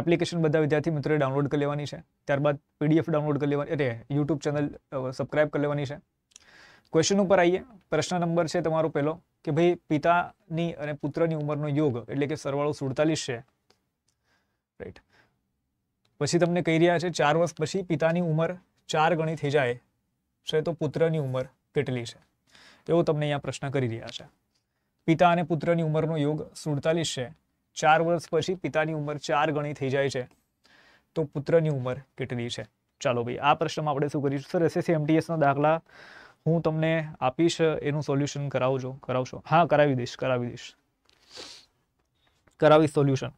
application બધા વિદ્યાર્થી મિત્રોએ ડાઉનલોડ કરી લેવાની છે ત્યારબાદ પીડીએફ ડાઉનલોડ કરી લેવાની એટલે યુટ્યુબ ચેનલ સબસ્ક્રાઇબ કરી લેવાની છે ક્વેશ્ચન ઉપર આવીએ પ્રશ્ન નંબર છે તમારો પહેલો કે ભાઈ પિતાની અને પુત્રની ઉંમરનો યોગ એટલે કે સરવાળો સુડતાલીસ છે રાઈટ પછી તમને કહી રહ્યા છે ચાર વર્ષ પછી પિતાની ઉંમર ચાર ગણી થઈ જાય છે તો પુત્રની ઉંમર કેટલી છે એવો તમને અહીંયા પ્રશ્ન કરી રહ્યા છે પિતા અને પુત્રની ઉંમરનો યોગ સુડતાલીસ છે ચાર વર્ષ પછી પિતાની ઉંમર ચાર ગણી થઈ જાય છે તો પુત્રની ઉંમર કેટલી છે ચાલો ભાઈ આ પ્રશ્નમાં આપણે શું કરીશું સર એસએસસી એમટીએસના દાખલા હું તમને આપીશ એનું સોલ્યુશન કરાવજો કરાવશો હા કરાવી દઈશ કરાવી દઈશ કરાવીશ સોલ્યુશન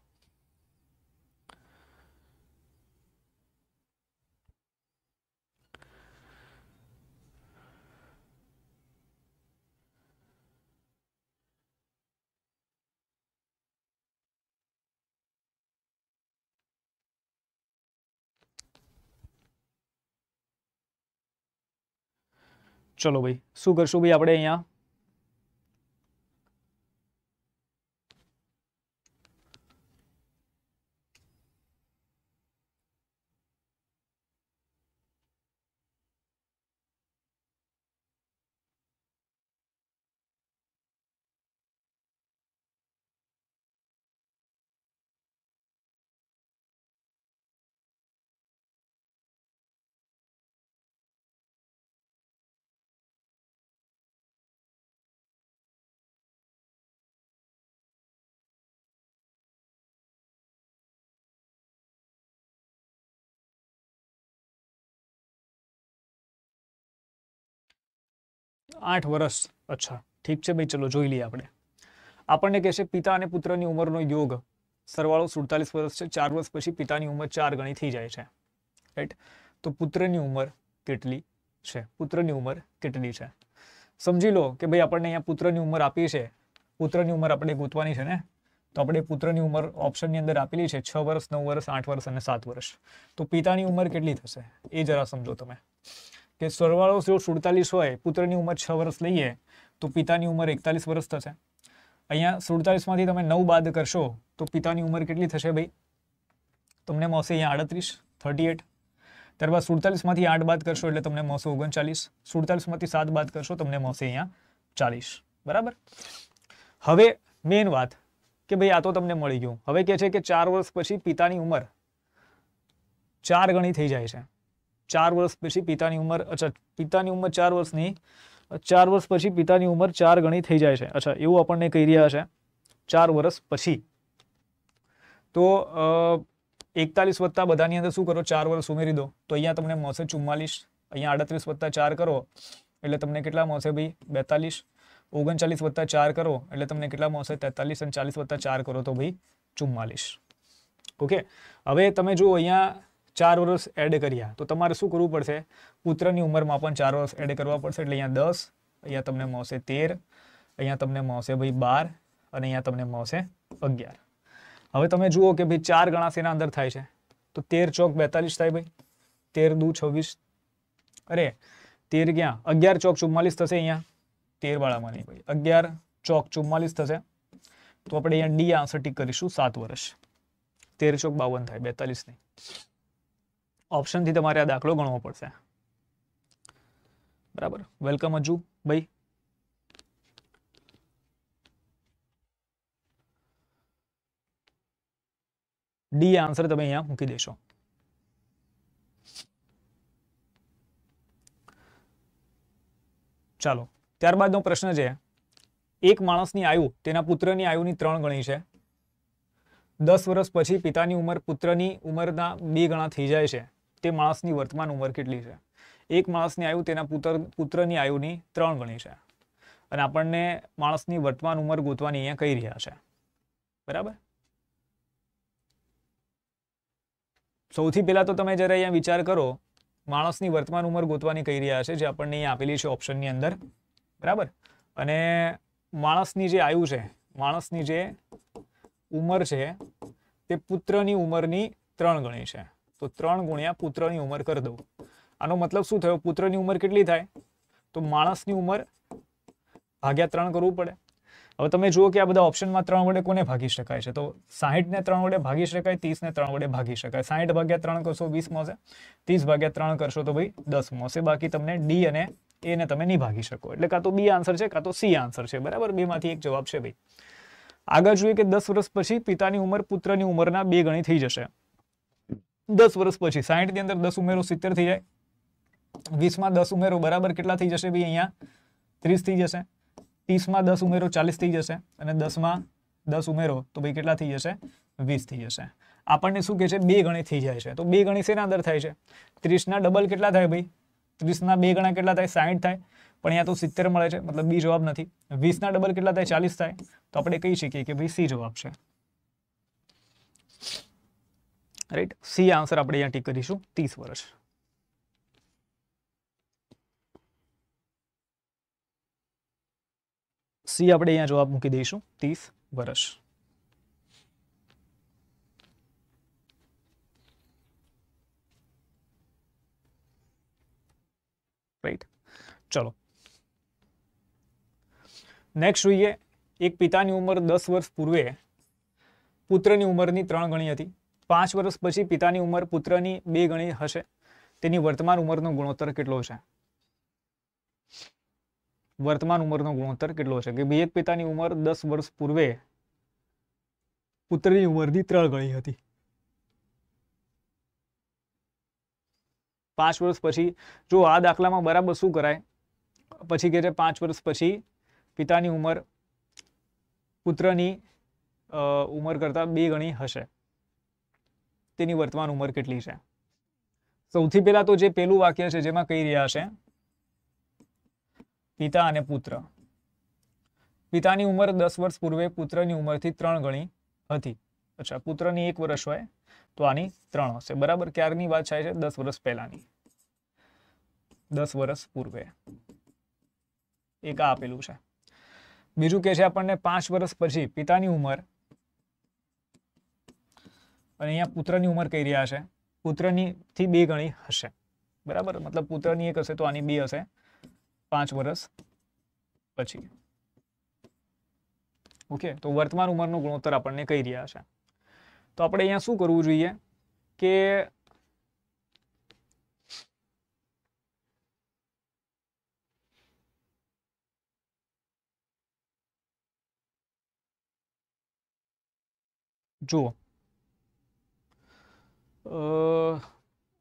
ચલો ભાઈ શું કરશું ભાઈ આપણે અહીંયા આઠ વર્ષ અચ્છા ઠીક છે ભાઈ ચલો જોઈ લઈએ આપણે આપણને કહેશે પિતા અને પુત્રની ઉંમરનો યોગ સરવાળો સુડતાલીસ વર્ષ છે ચાર વર્ષ પછી પિતાની ઉંમર ચાર ગણી થઈ જાય છે રાઈટ તો પુત્રની ઉંમર કેટલી છે પુત્રની ઉંમર કેટલી છે સમજી લો કે ભાઈ આપણને અહીંયા પુત્રની ઉંમર આપી છે પુત્રની ઉંમર આપણે ગોતવાની છે ને તો આપણે પુત્રની ઉંમર ઓપ્શનની અંદર આપેલી છે છ વર્ષ નવ વર્ષ આઠ વર્ષ અને સાત વર્ષ તો પિતાની ઉંમર કેટલી થશે એ જરા સમજો તમે કે સરવાળો જો સુડતાલીસ હોય પુત્રની ઉંમર છ વર્ષ લઈએ તો પિતાની ઉંમર એકતાલીસ વર્ષ થશે અહીંયા સુડતાલીસમાંથી તમે નવ બાદ કરશો તો પિતાની ઉંમર કેટલી થશે ભાઈ તમને મળશે અહીંયા આડત્રીસ થર્ટી એટ ત્યારબાદ સુડતાલીસમાંથી આઠ બાદ કરશો એટલે તમને મળશે ઓગણચાલીસ સુડતાલીસમાંથી સાત બાદ કરશો તમને મળશે અહીંયા ચાલીસ બરાબર હવે મેઇન વાત કે ભાઈ આ તો તમને મળી ગયું હવે કે છે કે ચાર વર્ષ પછી પિતાની ઉંમર ચાર ગણી થઈ જાય છે ચાર વર્ષ પછી પિતાની ઉંમર અચ્છા પિતાની ઉંમર ચાર વર્ષની ચાર વર્ષ પછી પિતાની ઉંમર ચાર ગણી થઈ જાય છે અચ્છા એવું આપણને કહી રહ્યા છે ચાર વર્ષ પછી તો એકતાલીસ વત્તા બધાની અંદર શું કરો ચાર વર્ષ ઉમેરી દો તો અહીંયા તમને મળશે ચુમ્માલીસ અહીંયા આડત્રીસ વત્તા ચાર કરો એટલે તમને કેટલા મળશે ભાઈ બેતાલીસ ઓગણચાલીસ વત્તા ચાર કરો એટલે તમને કેટલા મળશે તેતાલીસ અને ચાલીસ વત્તા ચાર કરો તો ભાઈ ચુમ્માલીસ ઓકે હવે તમે જુઓ અહીંયા ચાર વર્ષ એડ કર્યા તો તમારે શું કરવું પડશે પુત્રની ઉંમરમાં પણ ચાર વર્ષ એડ કરવા પડશે એટલે અહીંયા દસ અહીંયા તમને મળશે તેર અહીંયા તમને મળશે ભાઈ બાર અને અહીંયા તમને મળશે અગિયાર હવે તમે જુઓ કે ભાઈ ચાર ગણા શેના અંદર થાય છે તો તેર ચોક બેતાલીસ થાય ભાઈ તેર દુ છવ્વીસ અરે તેર ક્યાં અગિયાર ચોક ચુમ્માલીસ થશે અહીંયા તેરવાળામાં નહીં ભાઈ અગિયાર ચોક ચુમ્માલીસ થશે તો આપણે અહીંયા ડી આન્સર ટીક કરીશું સાત વર્ષ તેર ચોક બાવન થાય બેતાલીસ નહીં ઓપ્શનથી તમારે આ દાખલો ગણવો પડશે બરાબર વેલકમ અજુ ભાઈ ડી આન્સર તમે અહીંયા મૂકી દેશો ચાલો ત્યારબાદનો પ્રશ્ન છે એક માણસની આયુ તેના પુત્રની આયુની ત્રણ ગણી છે દસ વર્ષ પછી પિતાની ઉંમર પુત્રની ઉંમરના બે ગણા થઈ જાય છે તે માણસની વર્તમાન ઉંમર કેટલી છે એક માણસની આયુ તેના પુત્ર પુત્રની આયુની ત્રણ ગણી છે અને આપણને માણસની વર્તમાન ઉંમર ગોતવાની અહીંયા કહી રહ્યા છે બરાબર સૌથી પહેલાં તો તમે જરા અહીંયા વિચાર કરો માણસની વર્તમાન ઉંમર ગોતવાની કહી રહ્યા છે જે આપણને અહીંયા આપેલી છે ઓપ્શનની અંદર બરાબર અને માણસની જે આયુ છે માણસની જે ઉંમર છે તે પુત્રની ઉંમરની ત્રણ ગણી છે તો ત્રણ ગુણ્યા પુત્રની ઉંમર કરી દઉં આનો મતલબ શું થયો પુત્રની ઉંમર કેટલી થાય તો માણસની ઉંમર ભાગ્યા ત્રણ કરવું પડે હવે તમે જુઓ કે આ બધા ઓપ્શનમાં ત્રણ વડે કોને ભાગી શકાય છે તો સાહીઠને ત્રણ વડે ભાગી શકાય ત્રીસને ત્રણ વડે ભાગી શકાય સાહીઠ ભાગ્યા ત્રણ કરશો વીસ મોસે ત્રીસ ભાગ્યા ત્રણ કરશો તો ભાઈ દસ મોસે બાકી તમને ડી અને એને તમે નહીં ભાગી શકો એટલે કાં તો બી આન્સર છે કાં તો સી આન્સર છે બરાબર બેમાંથી એક જવાબ છે ભાઈ આગળ જોઈએ કે દસ વર્ષ પછી પિતાની ઉંમર પુત્રની ઉંમરના બે ગણી થઈ જશે દસ વર્ષ પછી સાહીઠ ની અંદર દસ ઉમેરો સિત્તેર થઈ જાય વીસમાં દસ ઉમેરો બરાબર કેટલા થઈ જશે ભાઈ અહીંયા ત્રીસ થઈ જશે ત્રીસમાં દસ ઉમેરો ચાલીસ થઈ જશે અને દસમાં દસ ઉમેરો તો ભાઈ કેટલા થઈ જશે વીસ થઈ જશે આપણને શું કહે છે બે ગણી થઈ જાય છે તો બે ગણી શેના અંદર થાય છે ત્રીસના ડબલ કેટલા થાય ભાઈ ત્રીસના બે ગણા કેટલા થાય સાહીઠ થાય પણ અહીંયા તો સિત્તેર મળે છે મતલબ બી જવાબ નથી વીસના ડબલ કેટલા થાય ચાલીસ થાય તો આપણે કહી શકીએ કે ભાઈ સી જવાબ છે राइट सी आंसर आप टीक कर तीस वर्ष सी आप जवाब मूक दईस वर्ष राइट चलो नेक्स्ट हुई है एक पिता की उम्र दस वर्ष पूर्व पुत्र की उम्र त्रण गणी थी પાંચ વર્ષ પછી પિતાની ઉંમર પુત્રની બે ગણી હશે તેની વર્તમાન ઉંમરનો ગુણોત્તર કેટલો છે વર્તમાન ઉંમરનો ગુણોત્તર કેટલો છે કે ભાઈ એક પિતાની ઉંમર દસ વર્ષ પૂર્વે પુત્રની ઉંમરની ત્રણ ગણી હતી પાંચ વર્ષ પછી જો આ દાખલામાં બરાબર શું કરાય પછી કે છે પાંચ વર્ષ પછી પિતાની ઉંમર પુત્રની ઉંમર કરતાં બે ગણી હશે તેની વર્તમાન ઉંમર કેટલી છે સૌથી પહેલા તો જે પેલું વાક્ય છે જેમાં કહી રહ્યા છે પિતા અને પુત્ર પિતાની ઉંમર દસ વર્ષ પૂર્વે પુત્રની ઉંમરથી ત્રણ ગણી હતી અચ્છા પુત્રની એક વર્ષ હોય તો આની ત્રણ હશે બરાબર ક્યારની વાત થાય છે દસ વર્ષ પહેલાની દસ વર્ષ પૂર્વે એક આપેલું છે બીજું કે છે આપણને પાંચ વર્ષ પછી પિતાની ઉંમર અને અહીંયા પુત્રની ઉંમર કહી રહ્યા છે પુત્રનીથી બે ગણી હશે બરાબર મતલબ પુત્રની એક હશે તો આની બે હશે પાંચ વર્ષ પછી ઓકે તો વર્તમાન ઉંમરનો ગુણોત્તર આપણને કહી રહ્યા છે તો આપણે અહીંયા શું કરવું જોઈએ કે જુઓ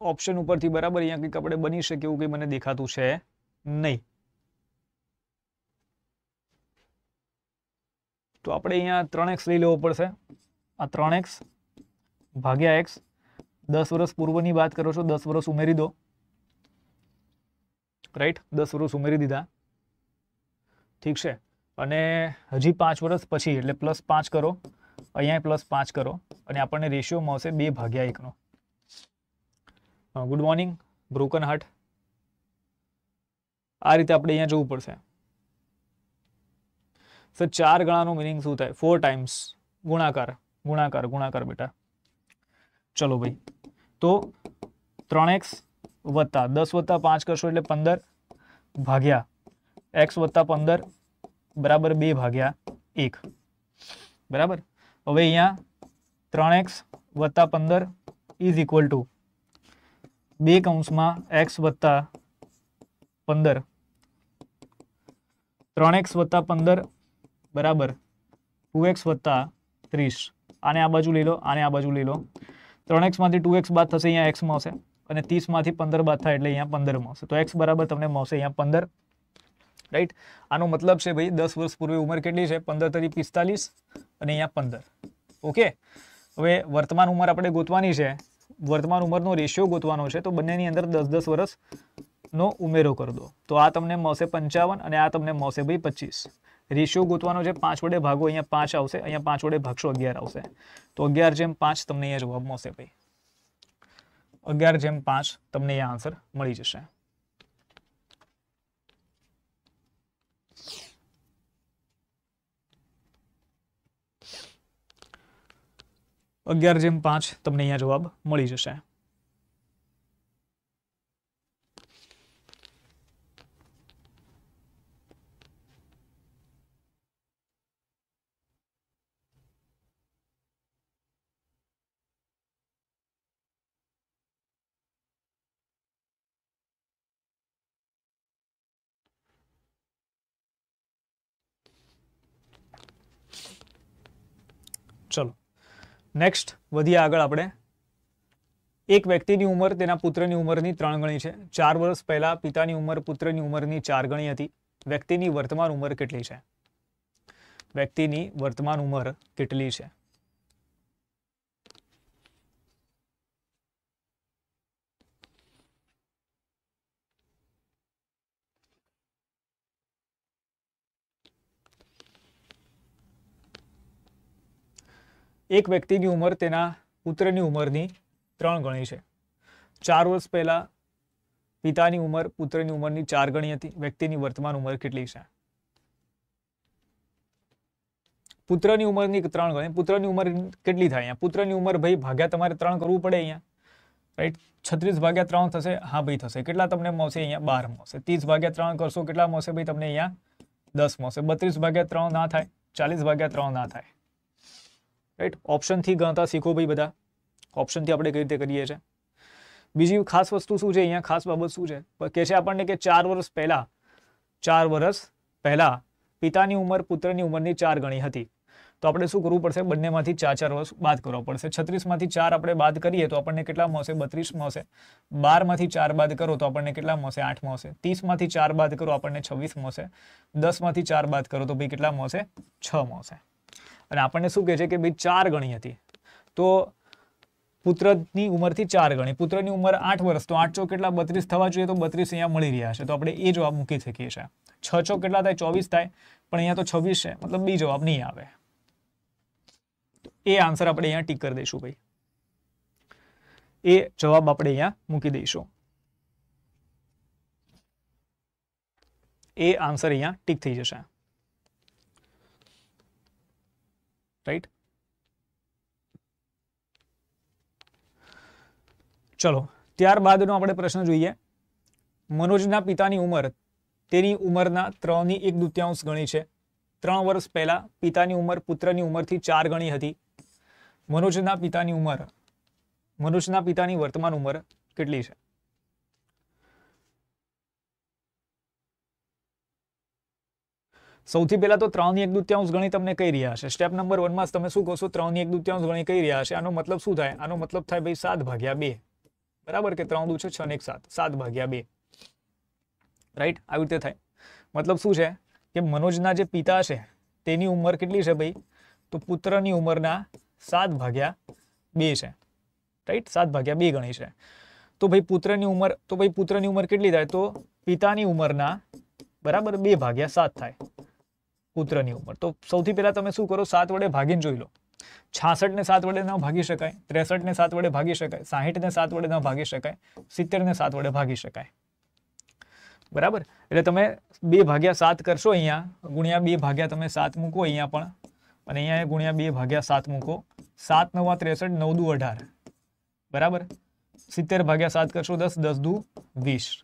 ઓપ્શન ઉપરથી બરાબર અહીંયા કંઈક આપણે બની શકે એવું કંઈ મને દેખાતું છે નહીં તો આપણે અહીંયા ત્રણ એક્સ લઈ લેવો પડશે આ ત્રણ એક્સ ભાગ્યા એક્સ દસ વર્ષ પૂર્વની વાત કરો છો દસ વર્ષ ઉમેરી દો રાઈટ દસ વર્ષ ઉમેરી દીધા ઠીક છે અને હજી પાંચ વર્ષ પછી એટલે પ્લસ પાંચ કરો અહીંયા પ્લસ પાંચ કરો અને આપણને રેશિયો મળશે બે ભાગ્યા એકનો गुड मॉर्निंग ब्रोकन हार्ट आ रीते अपने अँ जव पड़ से सर चार गणा ना मीनिंग शू फोर टाइम्स गुणाकार गुणाकार गुणाकार बेटा चलो भाई तो त्रक्स वत्ता दस वत्ता पांच करशो ए पंदर भाग्या एक्स वत्ता पंदर बराबर बे भाग्या एक बराबर हम अँ त्रक्स वत्ता पंदर इज इक्वल टू બે કૌંસમાં એક્સ વત્તા પંદર ત્રણ એક્સ વત્તા પંદર બરાબર ટુ એક્સ વત્તા ત્રીસ આને આ બાજુ લઈ લો આને આ બાજુ લઈ લો ત્રણ એક્સમાંથી ટુ એક્સ બાદ થશે અહીંયા એક્સમાં આવશે અને ત્રીસમાંથી પંદર બાદ થાય એટલે અહીંયા પંદર આવશે તો એક્સ બરાબર તમને મળશે અહીંયા પંદર રાઈટ આનો મતલબ છે ભાઈ દસ વર્ષ પૂર્વે ઉંમર કેટલી છે પંદર તરી પિસ્તાલીસ અને અહીંયા પંદર ઓકે હવે વર્તમાન ઉંમર આપણે ગોતવાની છે વર્તમાન ઉંમરનો રેશિયો ગોતવાનો છે તો બંનેની અંદર દસ દસ વર્ષનો ઉમેરો કરી દો તો આ તમને મળશે પંચાવન અને આ તમને મળશે ભાઈ પચીસ રેશિયો ગોતવાનો છે પાંચ વડે ભાગો અહીંયા પાંચ આવશે અહીંયા પાંચ વડે ભાગશો અગિયાર આવશે તો અગિયાર જેમ પાંચ તમને અહીંયા જવાબ મળશે ભાઈ અગિયાર જેમ પાંચ તમને અહીંયા આન્સર મળી જશે अगर जेम पांच तमने अँ जवाब मिली जैसे चलो નેક્સ્ટ વધીએ આગળ આપણે એક વ્યક્તિની ઉંમર તેના પુત્રની ઉંમરની ત્રણ ગણી છે ચાર વર્ષ પહેલાં પિતાની ઉંમર પુત્રની ઉંમરની ચાર ગણી હતી વ્યક્તિની વર્તમાન ઉંમર કેટલી છે વ્યક્તિની વર્તમાન ઉંમર કેટલી છે એક વ્યક્તિની ઉંમર તેના પુત્રની ઉંમરની ત્રણ ગણી છે ચાર વર્ષ પહેલાં પિતાની ઉંમર પુત્રની ઉંમરની ચાર ગણી હતી વ્યક્તિની વર્તમાન ઉંમર કેટલી છે પુત્રની ઉંમરની ત્રણ ગણી પુત્રની ઉંમર કેટલી થાય અહીંયા પુત્રની ઉંમર ભાઈ ભાગ્યા તમારે ત્રણ કરવું પડે અહીંયા રાઈટ છત્રીસ ભાગ્યા ત્રણ થશે હા ભાઈ થશે કેટલા તમને મળશે અહીંયા બાર મળશે ત્રીસ ભાગ્યા ત્રણ કરશો કેટલા મળશે ભાઈ તમને અહીંયા દસ મળશે બત્રીસ ભાગ્યા ત્રણ ના થાય ચાલીસ ભાગ્યા ત્રણ ના થાય રાઈટ ઓપ્શનથી ગણતા શીખો ભાઈ બધા ઓપ્શનથી આપણે કઈ રીતે કરીએ છીએ બીજી ખાસ વસ્તુ શું છે અહીંયા ખાસ બાબત શું છે કે છે આપણને કે ચાર વર્ષ પહેલાં ચાર વર્ષ પહેલાં પિતાની ઉંમર પુત્રની ઉંમરની ચાર ગણી હતી તો આપણે શું કરવું પડશે બંનેમાંથી ચાર ચાર વર્ષ બાદ કરવા પડશે છત્રીસમાંથી ચાર આપણે બાદ કરીએ તો આપણને કેટલા મળશે બત્રીસ મળશે બારમાંથી ચાર બાદ કરો તો આપણને કેટલા મળશે આઠ મળશે ત્રીસમાંથી ચાર બાદ કરો આપણને છવ્વીસ મળશે દસમાંથી ચાર બાદ કરો તો ભાઈ કેટલા મળશે છ મળશે અને આપણને શું કહે છે કે ભાઈ ચાર ગણી હતી તો પુત્રની ઉંમરથી ચાર ગણી પુત્રની ઉંમર આઠ વર્ષ તો આઠ ચો કેટલા બત્રીસ થવા જોઈએ તો બત્રીસ અહીંયા મળી રહ્યા છે તો આપણે એ જવાબ મૂકી શકીએ છીએ છ ચોક કેટલા થાય ચોવીસ થાય પણ અહીંયા તો છવ્વીસ છે મતલબ બી જવાબ નહીં આવે એ આન્સર આપણે અહીંયા ટીક કરી દઈશું ભાઈ એ જવાબ આપણે અહીંયા મૂકી દઈશું એ આન્સર અહીંયા ટીક થઈ જશે રાઈટ ચલો ત્યારબાદનો આપણે પ્રશ્ન જોઈએ મનોજના પિતાની ઉંમર તેની ઉંમરના ત્રણની એક દૂત્યાંશ ગણી છે ત્રણ વર્ષ પહેલા પિતાની ઉંમર પુત્રની ઉંમરથી ચાર ગણી હતી મનોજના પિતાની ઉંમર મનોજના પિતાની વર્તમાન ઉંમર કેટલી છે સૌથી પહેલાં તો ત્રણની એક દૂત્યાંશ ગણી તમને કહી રહ્યા હશે સ્ટેપ નંબર વનમાં તમે શું કહો છો ત્રણની એક દૂત્યાંશ ગણી કહી રહ્યા હશે આનો મતલબ શું થાય આનો મતલબ થાય ભાઈ સાત ભાગ્યા બે બરાબર કે ત્રણ દુ છે છ ને એક સાત સાત ભાગ્યા બે રાઈટ આવી રીતે થાય મતલબ શું છે કે મનોજના જે પિતા છે તેની ઉંમર કેટલી છે ભાઈ તો પુત્રની ઉંમરના સાત ભાગ્યા બે છે રાઈટ સાત ભાગ્યા બે ગણી છે તો ભાઈ પુત્રની ઉંમર તો ભાઈ પુત્રની ઉંમર કેટલી થાય તો પિતાની ઉંમરના બરાબર બે ભાગ્યા સાત થાય पुत्रनी ऊपर तो સૌથી પહેલા તમે શું કરો 7 વડે ભાગીન જોઈ લો 66 ને 7 વડે ના ભાગી શકાય 63 ને 7 વડે ભાગી શકાય 60 ને 7 વડે ના ભાગી શકાય 70 ને 7 વડે ભાગી શકાય બરાબર એટલે તમે 2 ભાગ્યા 7 કરશો અહીંયા * 2 ભાગ્યા તમે 7 મૂકો અહીંયા પણ અને અહીંયા એ * 2 ભાગ્યા 7 મૂકો 7 * 9 = 63 9 * 2 = 18 બરાબર 70 ભાગ્યા 7 કરશો 10 10 * 2 = 20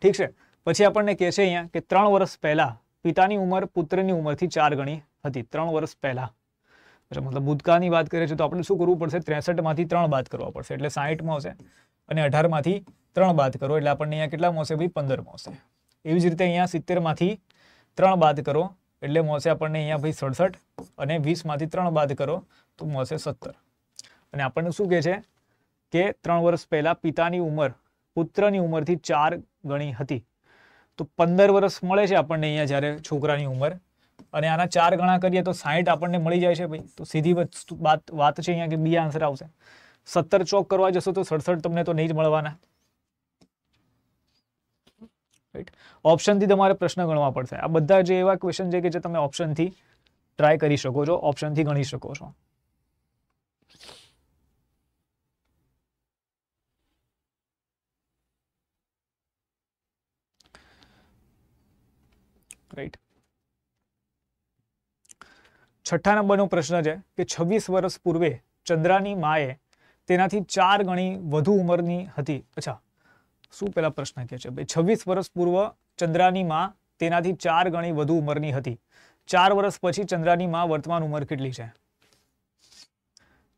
ઠીક છે પછી આપણને કહે છે અહીંયા કે ત્રણ વર્ષ પહેલાં પિતાની ઉંમર પુત્રની ઉંમરથી ચાર ગણી હતી ત્રણ વર્ષ પહેલાં અચ્છા મતલબ ભૂતકાળની વાત કરીએ છીએ તો આપણે શું કરવું પડશે ત્રેસઠમાંથી ત્રણ બાદ કરવા પડશે એટલે સાહીઠમાં આવશે અને અઢારમાંથી ત્રણ બાદ કરો એટલે આપણને અહીંયા કેટલા આવશે ભાઈ પંદરમાં આવશે એવી જ રીતે અહીંયા સિત્તેરમાંથી ત્રણ બાદ કરો એટલે મળશે આપણને અહીંયા ભાઈ સડસઠ અને વીસમાંથી ત્રણ બાદ કરો તો મળશે સત્તર અને આપણને શું કહે છે કે ત્રણ વર્ષ પહેલાં પિતાની ઉંમર પુત્રની ઉંમરથી ચાર ગણી હતી તો પંદર વર્ષ મળે છે આપણને અહીંયા જ્યારે છોકરાની ઉંમર અને આના ચાર ગણા કરીએ તો સાહીઠ આપણને મળી જાય છે ભાઈ તો સીધી વાત વાત છે અહીંયા કે બી આન્સર આવશે સત્તર ચોક કરવા જશો તો સડસઠ તમને તો નહીં જ મળવાના રાઈટ ઓપ્શનથી તમારે પ્રશ્ન ગણવા પડશે આ બધા જે એવા ક્વેશ્ચન છે કે જે તમે ઓપ્શનથી ટ્રાય કરી શકો છો ઓપ્શનથી ગણી શકો છો રાઈટ છઠ્ઠા નંબરનો પ્રશ્ન છે કે છવ્વીસ વર્ષ પૂર્વે ચંદ્રાની માએ તેનાથી ચાર ગણી વધુ ઉંમરની હતી અચ્છા શું પેલા પ્રશ્ન કહે છે ભાઈ છવ્વીસ વર્ષ પૂર્વ ચંદ્રાની માં તેનાથી ચાર ગણી વધુ ઉંમરની હતી ચાર વર્ષ પછી ચંદ્રાની માં વર્તમાન ઉંમર કેટલી છે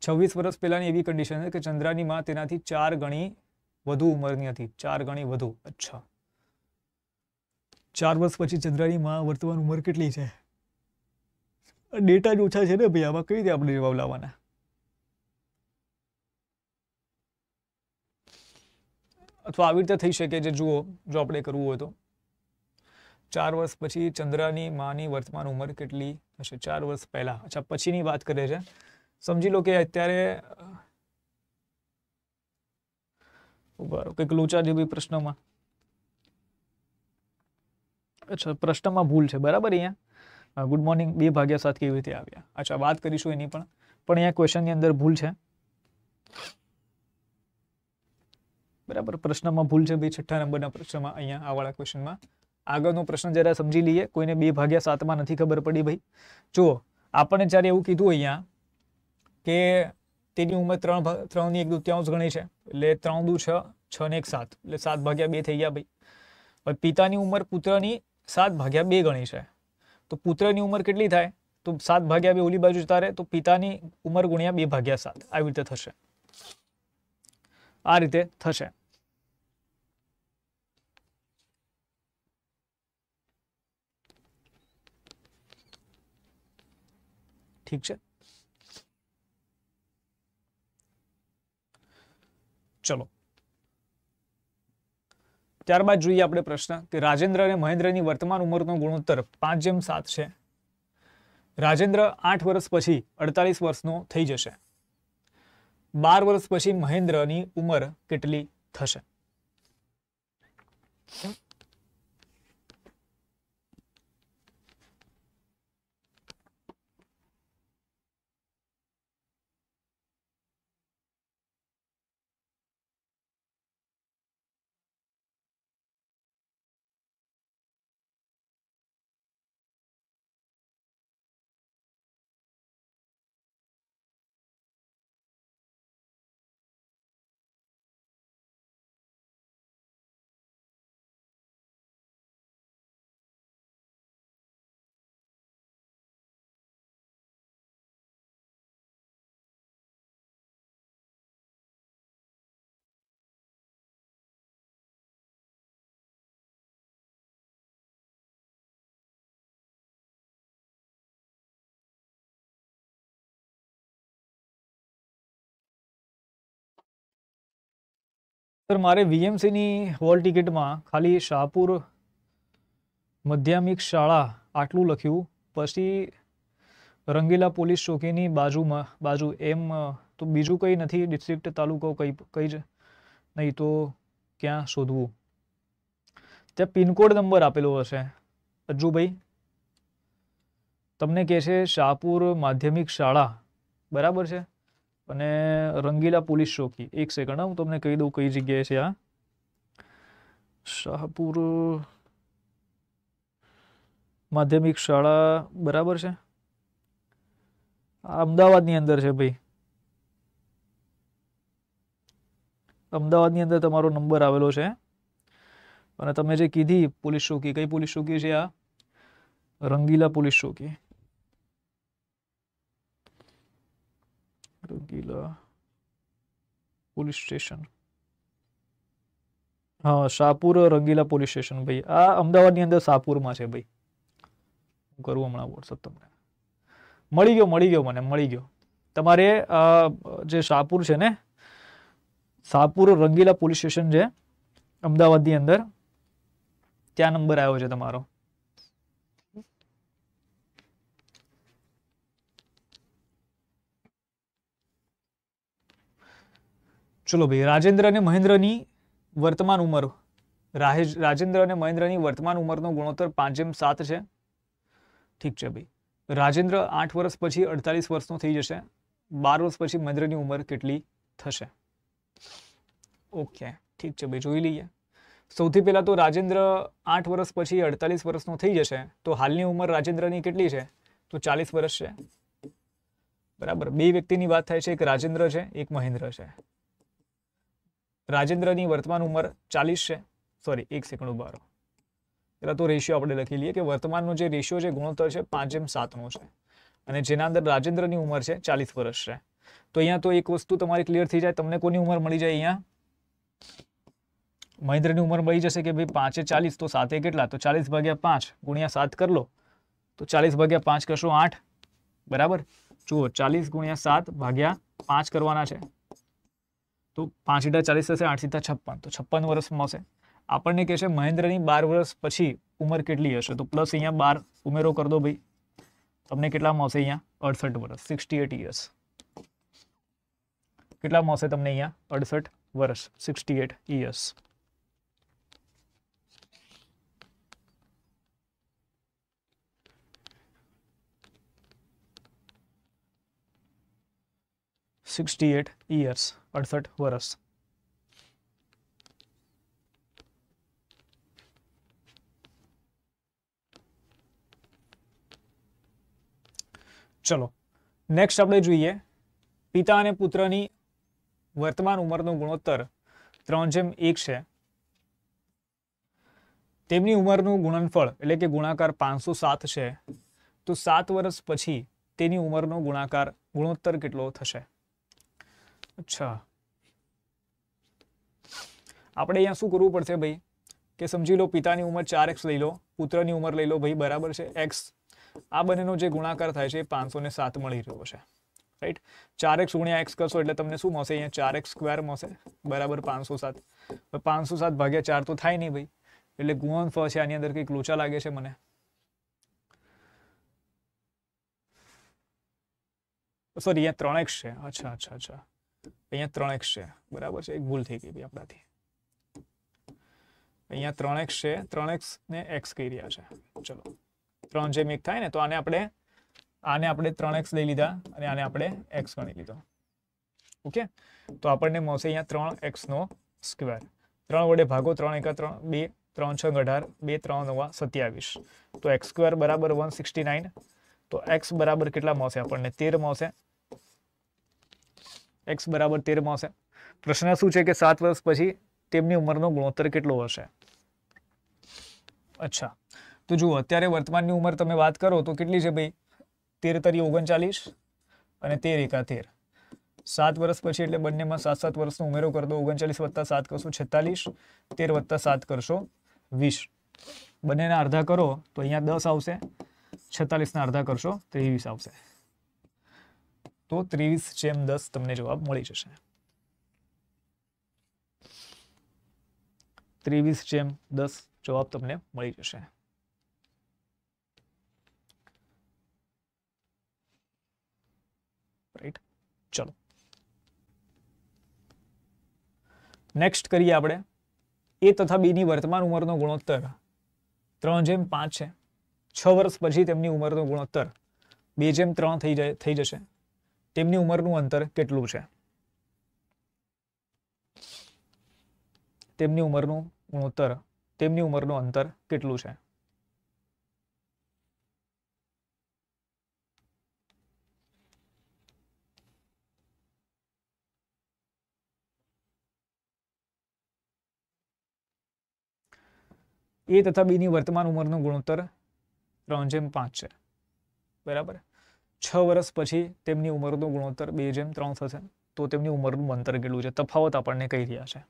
છવ્વીસ વર્ષ પહેલાની એવી કન્ડિશન છે કે ચંદ્રાની માં તેનાથી ચાર ગણી વધુ ઉંમરની હતી ચાર ગણી વધુ અચ્છા ચાર વર્ષ પછી ચંદ્રાણીમાં વર્તમાન ઉંમર કેટલી છે ડેટા જ ઓછા છે ને ભાઈ આમાં કઈ રીતે આપણે જવાબ લાવવાના અથવા આવી રીતે થઈ શકે જે જુઓ જો આપણે કરવું હોય તો ચાર વર્ષ પછી ચંદ્રાની માની વર્તમાન ઉંમર કેટલી હશે ચાર વર્ષ પહેલાં અચ્છા પછીની વાત કરે છે સમજી લો કે અત્યારે ઉભા કંઈક લોચા જેવી પ્રશ્નમાં અચ્છા પ્રશ્નમાં ભૂલ છે બરાબર અહીંયા ગુડ મોર્નિંગ બે ભાગ્યા સાત કેવી રીતે આવ્યા અચ્છા વાત કરીશું એની પણ પણ અહીંયા ક્વેશ્ચનની અંદર ભૂલ છે બરાબર પ્રશ્નમાં ભૂલ છે ભાઈ છઠ્ઠા નંબરના પ્રશ્નમાં અહીંયા આવાળા ક્વેશ્ચનમાં આગળનો પ્રશ્ન જરા સમજી લઈએ કોઈને બે ભાગ્યા સાતમાં નથી ખબર પડી ભાઈ જુઓ આપણને જ્યારે એવું કીધું અહીંયા કે તેની ઉંમર ત્રણ ત્રણની એક દુત્યાંશ ગણી છે એટલે ત્રણ દુ છ છ ને એક સાત એટલે સાત ભાગ્યા બે થઈ ગયા ભાઈ પિતાની ઉંમર પુત્રની સાત ભાગ્યા બે ગણી છે તો પુત્રની ઉંમર કેટલી થાય તો સાત ભાગ્યા બે ઓલી બાજુ તારે તો પિતાની ઉંમર ગુણ્યા બે ભાગ્યા સાત આવી રીતે થશે આ રીતે થશે ઠીક છે ચલો ત્યારબાદ જોઈએ આપણે પ્રશ્ન કે રાજેન્દ્ર અને મહેન્દ્રની વર્તમાન ઉંમરનો ગુણોત્તર પાંચ જેમ સાત છે રાજેન્દ્ર આઠ વર્ષ પછી અડતાલીસ વર્ષનો થઈ જશે બાર વર્ષ પછી મહેન્દ્રની ઉંમર કેટલી થશે સર મારે વીએમસીની હોલ ટિકિટમાં ખાલી શાહપુર મધ્યામિક શાળા આટલું લખ્યું પછી રંગીલા પોલીસ ચોકીની બાજુમાં બાજુ એમ તો બીજું કંઈ નથી ડિસ્ટ્રિક્ટ તાલુકો કંઈ કંઈ જ નહીં તો ક્યાં શોધવું ત્યાં પિનકોડ નંબર આપેલો હશે અજ્જુભાઈ તમને કહે છે શાહપુર માધ્યમિક શાળા બરાબર છે અને રંગીલા પોલીસ ચોકી એક સેકન્ડ હું તમને કહી દઉં કઈ જગ્યાએ છે આ શાહપુર માધ્યમિક શાળા બરાબર છે આ અમદાવાદની અંદર છે ભાઈ અમદાવાદની અંદર તમારો નંબર આવેલો છે અને તમે જે કીધી પોલીસ ચોકી કઈ પોલીસ ચોકી છે આ રંગીલા પોલીસ ચોકી રંગીલા પોલીસ સ્ટેશન હા શાહપુર રંગીલા પોલીસ સ્ટેશન ભાઈ આ અમદાવાદની અંદર શાહપુરમાં છે ભાઈ હું કરું હમણાં વોટ્સઅપ તમને મળી ગયો મળી ગયો મને મળી ગયો તમારે જે શાહપુર છે ને શાહપુર રંગીલા પોલીસ સ્ટેશન છે અમદાવાદની અંદર ત્યાં નંબર આવ્યો છે તમારો ચલો ભાઈ રાજેન્દ્ર અને મહેન્દ્રની વર્તમાન ઉંમર રાહેજ રાજેન્દ્ર અને મહેન્દ્રની વર્તમાન ઉંમરનો ગુણોત્તર પાંચ સાત છે ઠીક છે ભાઈ રાજેન્દ્ર આઠ વર્ષ પછી અડતાલીસ વર્ષનો થઈ જશે બાર વર્ષ પછી મહેન્દ્રની ઉંમર કેટલી થશે ઓકે ઠીક છે ભાઈ જોઈ લઈએ સૌથી પહેલા તો રાજેન્દ્ર આઠ વર્ષ પછી અડતાલીસ વર્ષનો થઈ જશે તો હાલની ઉંમર રાજેન્દ્રની કેટલી છે તો ચાલીસ વર્ષ છે બરાબર બે વ્યક્તિની વાત થાય છે એક રાજેન્દ્ર છે એક મહેન્દ્ર છે રાજેન્દ્રની વર્તમાન ઉંમર ચાલીસ છે સોરી એક સેકન્ડ ઉભા રહો પહેલાં તો રેશિયો આપણે લખી લઈએ કે વર્તમાનનો જે રેશિયો છે ગુણોત્તર છે પાંચ એમ સાતનો છે અને જેના અંદર રાજેન્દ્રની ઉંમર છે ચાલીસ વર્ષ છે તો અહીંયા તો એક વસ્તુ તમારી ક્લિયર થઈ જાય તમને કોની ઉંમર મળી જાય અહીંયા મહેન્દ્રની ઉંમર મળી જશે કે ભાઈ પાંચે ચાલીસ તો સાતે કેટલા તો ચાલીસ ભાગ્યા પાંચ ગુણ્યા સાત કરલો તો ચાલીસ ભાગ્યા પાંચ કરશો આઠ બરાબર જુઓ ચાલીસ ગુણ્યા સાત ભાગ્યા પાંચ કરવાના છે તો પાંચ સીટા ચાલીસ થશે આઠ સીટા છપ્પન તો છપ્પન વર્ષ મળશે આપણને કહેશે મહેન્દ્રની બાર વર્ષ પછી ઉંમર કેટલી હશે તો પ્લસ અહીંયા બાર ઉમેરો કરી ભાઈ તમને કેટલા આવશે અહીંયા અડસઠ વર્ષ સિક્સટી એટ ઇયર્સ કેટલા મળશે તમને અહીંયા અડસઠ વર્ષ સિક્સટી એટ યર્સ 68 યર્સ 68 વરસ ચલો નેક્સ્ટ આપણે જોઈએ પિતા અને પુત્રની વર્તમાન ઉંમરનો ગુણોત્તર 3:1 છે તેમની ઉંમરનો ગુણાંકફળ એટલે કે ગુણાકાર 507 છે તો 7 વર્ષ પછી તેની ઉંમરનો ગુણાકાર ગુણોત્તર કેટલો થશે અચ્છા આપણે અહીંયા શું કરવું પડશે ભાઈ કે સમજી લો પિતાની ઉંમર ચાર એક્સ લઈ લો પુત્રની ઉંમર લઈ લો ભાઈ બરાબર છે એક્સ આ બંનેનો જે ગુણાકાર થાય છે એ પાંચસો ને સાત મળી રહ્યો છે રાઈટ ચાર એક્સ ગુણ્યા એક્સ કરશો એટલે તમને શું મળશે અહીંયા ચાર એક્સ સ્ક્વેર મળશે બરાબર પાંચસો સાત પાંચસો સાત ભાગ્યા ચાર તો થાય નહીં ભાઈ એટલે ગુણનફળ છે આની અંદર કંઈક લોચા લાગે છે મને સોરી અહીંયા ત્રણ એક્સ છે અચ્છા અચ્છા અચ્છા અહીંયા ત્રણ એક્સ છે બરાબર છે એક ભૂલ થઈ ગઈ ભાઈ આપણાથી અહીંયા ત્રણ એક્સ છે ત્રણ એક્સ ને એક્સ કહી રહ્યા છે ચલો ત્રણ જેમ એક થાય ને તો આને આપણે આને આપણે ત્રણ એક્સ લઈ લીધા અને આને આપણે એક્સ ગણી લીધો ઓકે તો આપણને મળશે અહીંયા ત્રણ એક્સનો સ્ક્વેર ત્રણ વડે ભાગો ત્રણ એકા ત્રણ બે ત્રણ છ અઢાર બે ત્રણ નવા સત્યાવીસ તો એક્સ સ્ક્વેર બરાબર વન સિક્સટી નાઇન તો એક્સ બરાબર કેટલા મળશે આપણને તેર મળશે એક્સ બરાબર તેરમાં હશે પ્રશ્ન શું છે કે સાત વર્ષ પછી તેમની ઉંમરનો ગુણોત્તર કેટલો હશે અચ્છા તો જુઓ અત્યારે વર્તમાનની ઉંમર તમે વાત કરો તો કેટલી છે ભાઈ તેર તરી ઓગણચાલીસ અને તેર એકા તેર સાત વર્ષ પછી એટલે બંનેમાં સાત સાત વર્ષનો ઉમેરો કરી ઓગણચાલીસ વત્તા સાત કરશો છેતાલીસ તેર વત્તા સાત કરશો વીસ બંનેના અડધા કરો તો અહીંયા દસ આવશે છેતાલીસના અડધા કરશો ત્રેવીસ આવશે તો ત્રેવીસ જેમ દસ તમને જવાબ મળી જશે ત્રેવીસ જેમ દસ જવાબ તમને મળી જશે રાઈટ ચલો નેક્સ્ટ કરીએ આપણે એ તથા બીની વર્તમાન ઉંમરનો ગુણોત્તર ત્રણ જેમ પાંચ છે છ વર્ષ પછી તેમની ઉંમરનો ગુણોત્તર બે જેમ ત્રણ થઈ જાય થઈ જશે તેમની ઉંમરનું અંતર કેટલું છે તેમની ઉંમરનું ગુણોત્તર તેમની ઉંમરનું અંતર કેટલું છે એ તથા બીની વર્તમાન ઉંમરનો ગુણોત્તર ત્રણ જેમ પાંચ છે બરાબર છ વર્ષ પછી તેમની ઉંમરનો ગુણોત્તર બે જેમ ત્રણ થશે તો તેમની ઉંમરનું અંતર કેટલું છે તફાવત આપણને કહી રહ્યા છે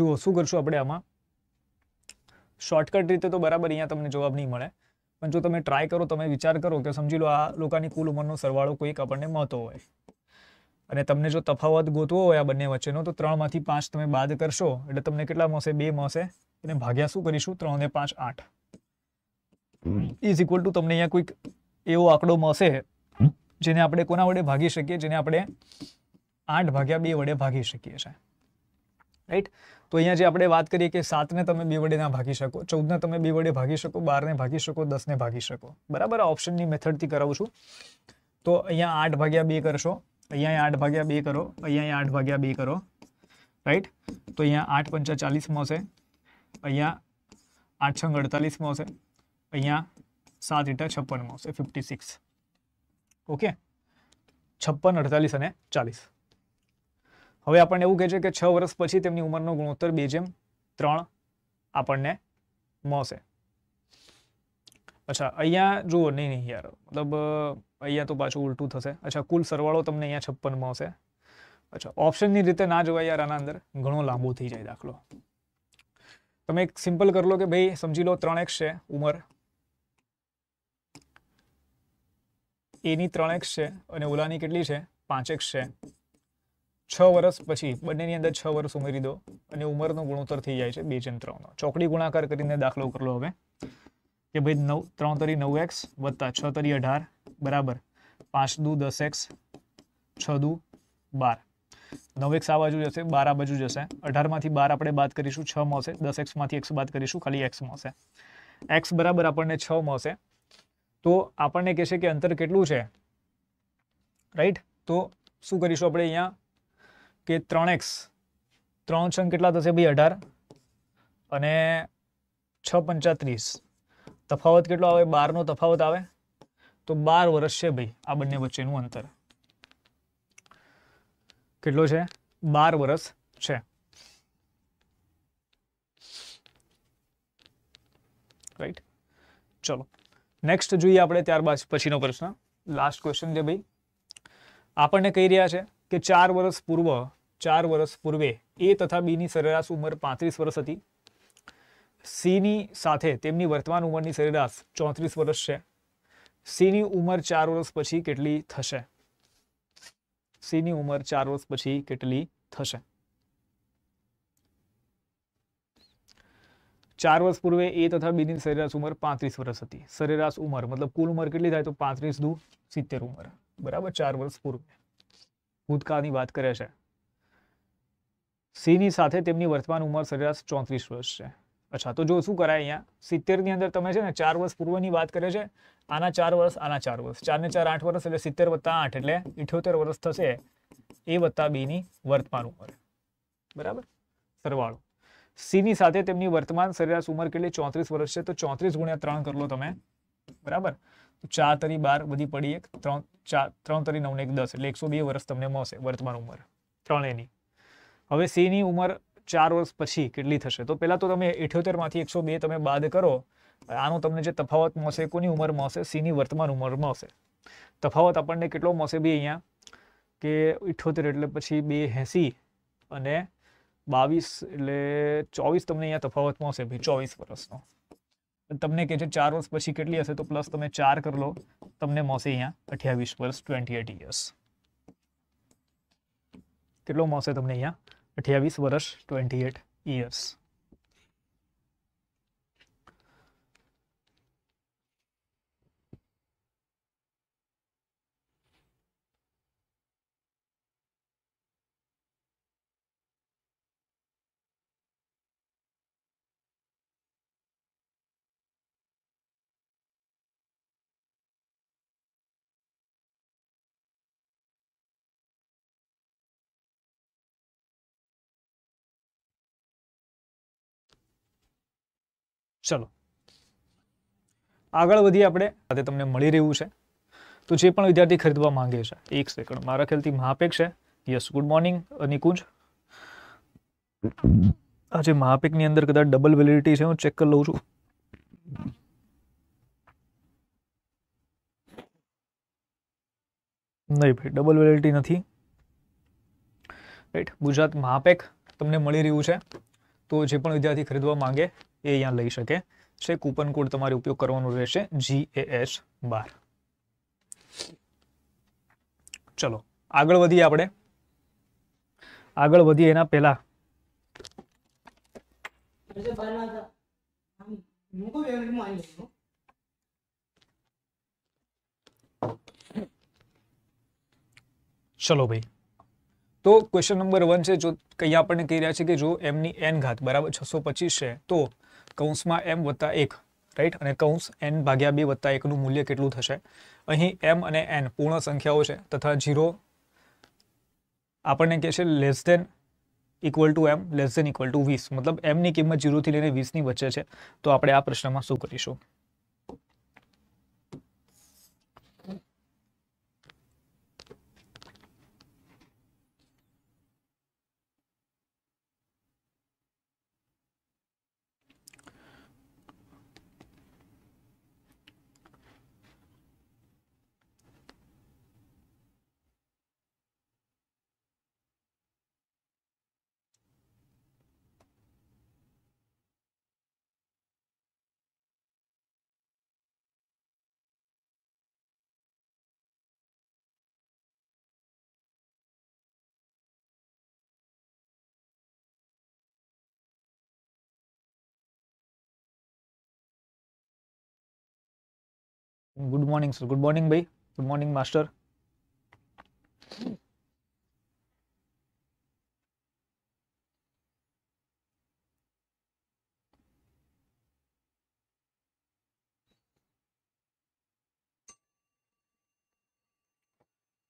જુઓ શું કરશું આપણે આમાં શોર્ટકટ રીતે તો બરાબર અહીંયા તમને જવાબ નહીં મળે પણ જો તમે ટ્રાય કરો તમે વિચાર કરો કે સમજી લો આ લોકોની કુલ ઉંમરનો સરવાળો કોઈક આપણને મળતો હોય અને તમને જો તફાવત ગોતવો હોય આ બંને વચ્ચેનો તો ત્રણમાંથી પાંચ તમે બાદ કરશો એટલે તમને કેટલા મળશે બે મળશે અને ભાગ્યા શું કરીશું ત્રણ ને પાંચ આઠ ઇઝ ઇક્વલ ટુ તમને અહીંયા કોઈક એવો આંકડો મળશે જેને આપણે કોના વડે ભાગી શકીએ જેને આપણે આઠ ભાગ્યા બે વડે ભાગી શકીએ છીએ રાઈટ तो यहां जी आपने बात करी है कि 7 ने तुम्हें 2 વડે ના ભાગી શકો 14 ને તમે 2 વડે ભાગી શકો 12 ને ભાગી શકો 10 ને ભાગી શકો બરાબર આ ઓપ્શનની મેથડ થી કરાઉ છું તો અહીંયા 8 ભાગ્યા 2 કરશો અહીંયા 8 ભાગ્યા 2 કરો અહીંયા 8 ભાગ્યા 2 કરો રાઈટ તો અહીંયા 8 * 5 = 40 માં આવશે અહીંયા 8 * 6 = 48 માં આવશે અહીંયા 7 * 8 = 56 માં આવશે 56 ઓકે 56 48 અને 40 હવે આપણને એવું કહે છે કે છ વર્ષ પછી તેમની ઉંમરનો ગુણોત્તર બે જેમ ત્રણ આપણને મળશે અચ્છા અહીંયા જુઓ નહીં નહીં યાર મતલબ અહીંયા તો પાછું ઉલટું થશે અચ્છા કુલ સરવાળો તમને અહીંયા છપ્પન મળશે અચ્છા ઓપ્શનની રીતે ના જોવાય યાર આના અંદર ઘણો લાંબો થઈ જાય દાખલો તમે એક સિમ્પલ કરી લો કે ભાઈ સમજી લો ત્રણ છે ઉંમર એની ત્રણ છે અને ઓલાની કેટલી છે પાંચ છે છ વર્ષ પછી બંનેની અંદર છ વર્ષ ઉમેરી દો અને ઉંમરનો ગુણોત્તર થઈ જાય છે બે જણ ત્રણનો ચોકડી ગુણાકાર કરીને દાખલો કરલો હવે કે ભાઈ નવ ત્રણ તરી નવ એક્સ વત્તા છ તરી અઢાર બરાબર પાંચ દુ દસ એક્સ છ દુ બાર નવ એક્સ આ બાજુ જશે બાર આ બાજુ જશે અઢારમાંથી બાર આપણે બાદ કરીશું છ મળશે દસ એક્સમાંથી એક્સ બાદ કરીશું ખાલી એક્સ મળશે એક્સ બરાબર આપણને છ મળશે તો આપણને કહેશે કે અંતર કેટલું છે રાઈટ તો શું કરીશું આપણે અહીંયા કે ત્રણ એક્સ ત્રણ છંગ કેટલા થશે ભાઈ અઢાર અને છ પંચાત્રીસ તફાવત કેટલો આવે બારનો તફાવત આવે તો બાર વર્ષ છે ભાઈ આ બંને વચ્ચેનું અંતર કેટલો છે બાર વર્ષ છે રાઈટ ચલો નેક્સ્ટ જોઈએ આપણે ત્યારબાદ પછીનો પ્રશ્ન લાસ્ટ ક્વેશ્ચન છે ભાઈ આપણને કહી રહ્યા છે કે ચાર વર્ષ પૂર્વ ચાર વર્ષ પૂર્વે એ તથા બીની સરેરાશ ઉંમર પાંત્રીસ વર્ષ હતી સીની સાથે તેમની વર્તમાન ઉંમરની સરેરાશ ચોત્રીસ વર્ષ છે સીની ઉંમર ચાર વર્ષ પછી કેટલી થશે સીની ઉંમર ચાર વર્ષ પછી કેટલી થશે ચાર વર્ષ પૂર્વે એ તથા બીની સરેરાશ ઉંમર પાંત્રીસ વર્ષ હતી સરેરાશ ઉંમર મતલબ કુલ ઉંમર કેટલી થાય તો પાંત્રીસ દુ સિત્તેર ઉંમર બરાબર ચાર વર્ષ પૂર્વે ભૂતકાળની વાત કરે છે c ની સાથે તેમની વર્તમાન ઉંમર સરેરાશ 34 વર્ષ છે અચ્છા તો જો શું કરાય અહીંયા 70 ની અંદર તમે છે ને 4 વર્ષ પૂર્વની વાત કરે છે આના 4 વર્ષ આના 4 વર્ષ 4 ને 4 8 વર્ષ એટલે 70 + 8 એટલે 78 વર્ષ થશે a + b ની વર્તમાન ઉંમર બરાબર સરવાળો c ની સાથે તેમની વર્તમાન સરેરાશ ઉંમર એટલે 34 વર્ષ છે તો 34 * 3 કર લો તમે બરાબર તો 4 * 3 12 વધી પડી એક 3 4 3 * 3 9 + 1 10 એટલે 102 વર્ષ તમને મળશે વર્તમાન ઉંમર 3 એની હવે સિંહની ઉંમર ચાર વર્ષ પછી કેટલી થશે તો પહેલાં તો તમે ઇઠ્યોતેરમાંથી એકસો બે તમે બાદ કરો આનો તમને જે તફાવત મળશે કોની ઉંમર મળશે સિંહની વર્તમાન ઉંમરમાં મળશે તફાવત આપણને કેટલો મળશે બી અહીંયા કે ઇઠ્યોતેર એટલે પછી બે એંસી અને બાવીસ એટલે ચોવીસ તમને અહીંયા તફાવત મળશે ભાઈ ચોવીસ વર્ષનો તમને કે છે ચાર વર્ષ પછી કેટલી હશે તો પ્લસ તમે ચાર કરી લો તમને મળશે અહીંયા અઠ્યાવીસ વર્ષ ટ્વેન્ટી એટ યર્સ કેટલો મળશે તમને અહીંયા અઠ્યાવીસ વર્ષ ટ્વેન્ટી એટ ઇયર્સ ચલો આગળ વધીએ આપણે સાથે તમને મળી રહ્યું છે તો જે પણ વિદ્યાર્થી ખરીદવા માંગે છે એક સેકન્ડ મારા ખ્યાલથી મહાપેક છે યસ ગુડ મોર્નિંગ નિકુંજ આ મહાપેકની અંદર કદાચ ડબલ વેલિડિટી છે હું ચેક કરી લઉં છું નહીં ભાઈ ડબલ વેલિડિટી નથી રાઈટ ગુજરાત મહાપેક તમને મળી રહ્યું છે તો જે પણ વિદ્યાર્થી ખરીદવા માંગે એ અહીંયા લઈ શકે છે કૂપન કોડ તમારે ઉપયોગ કરવાનો રહેશે જીએએસ બાર ચલો આગળ વધીએ આપણે આગળ વધીએ એના પહેલા ચલો ભાઈ તો ક્વેશ્ચન નંબર વન છે જો કઈ આપણને કહી રહ્યા છે કે જો એમની એન ઘાત બરાબર છસો પચીસ છે તો કૌંસમાં એમ વત્તા એક રાઈટ અને કૌંસ એન ભાગ્યા બે વત્તા એકનું મૂલ્ય કેટલું થશે અહીં એમ અને એન પૂર્ણ સંખ્યાઓ છે તથા ઝીરો આપણને કહે છે less than equal to M less than equal to વીસ મતલબ એમની કિંમત જીરોથી લઈને વીસની વચ્ચે છે તો આપણે આ પ્રશ્નમાં શું કરીશું good morning sir good morning ભાઈ ગુડ મોર્નિંગ માસ્ટર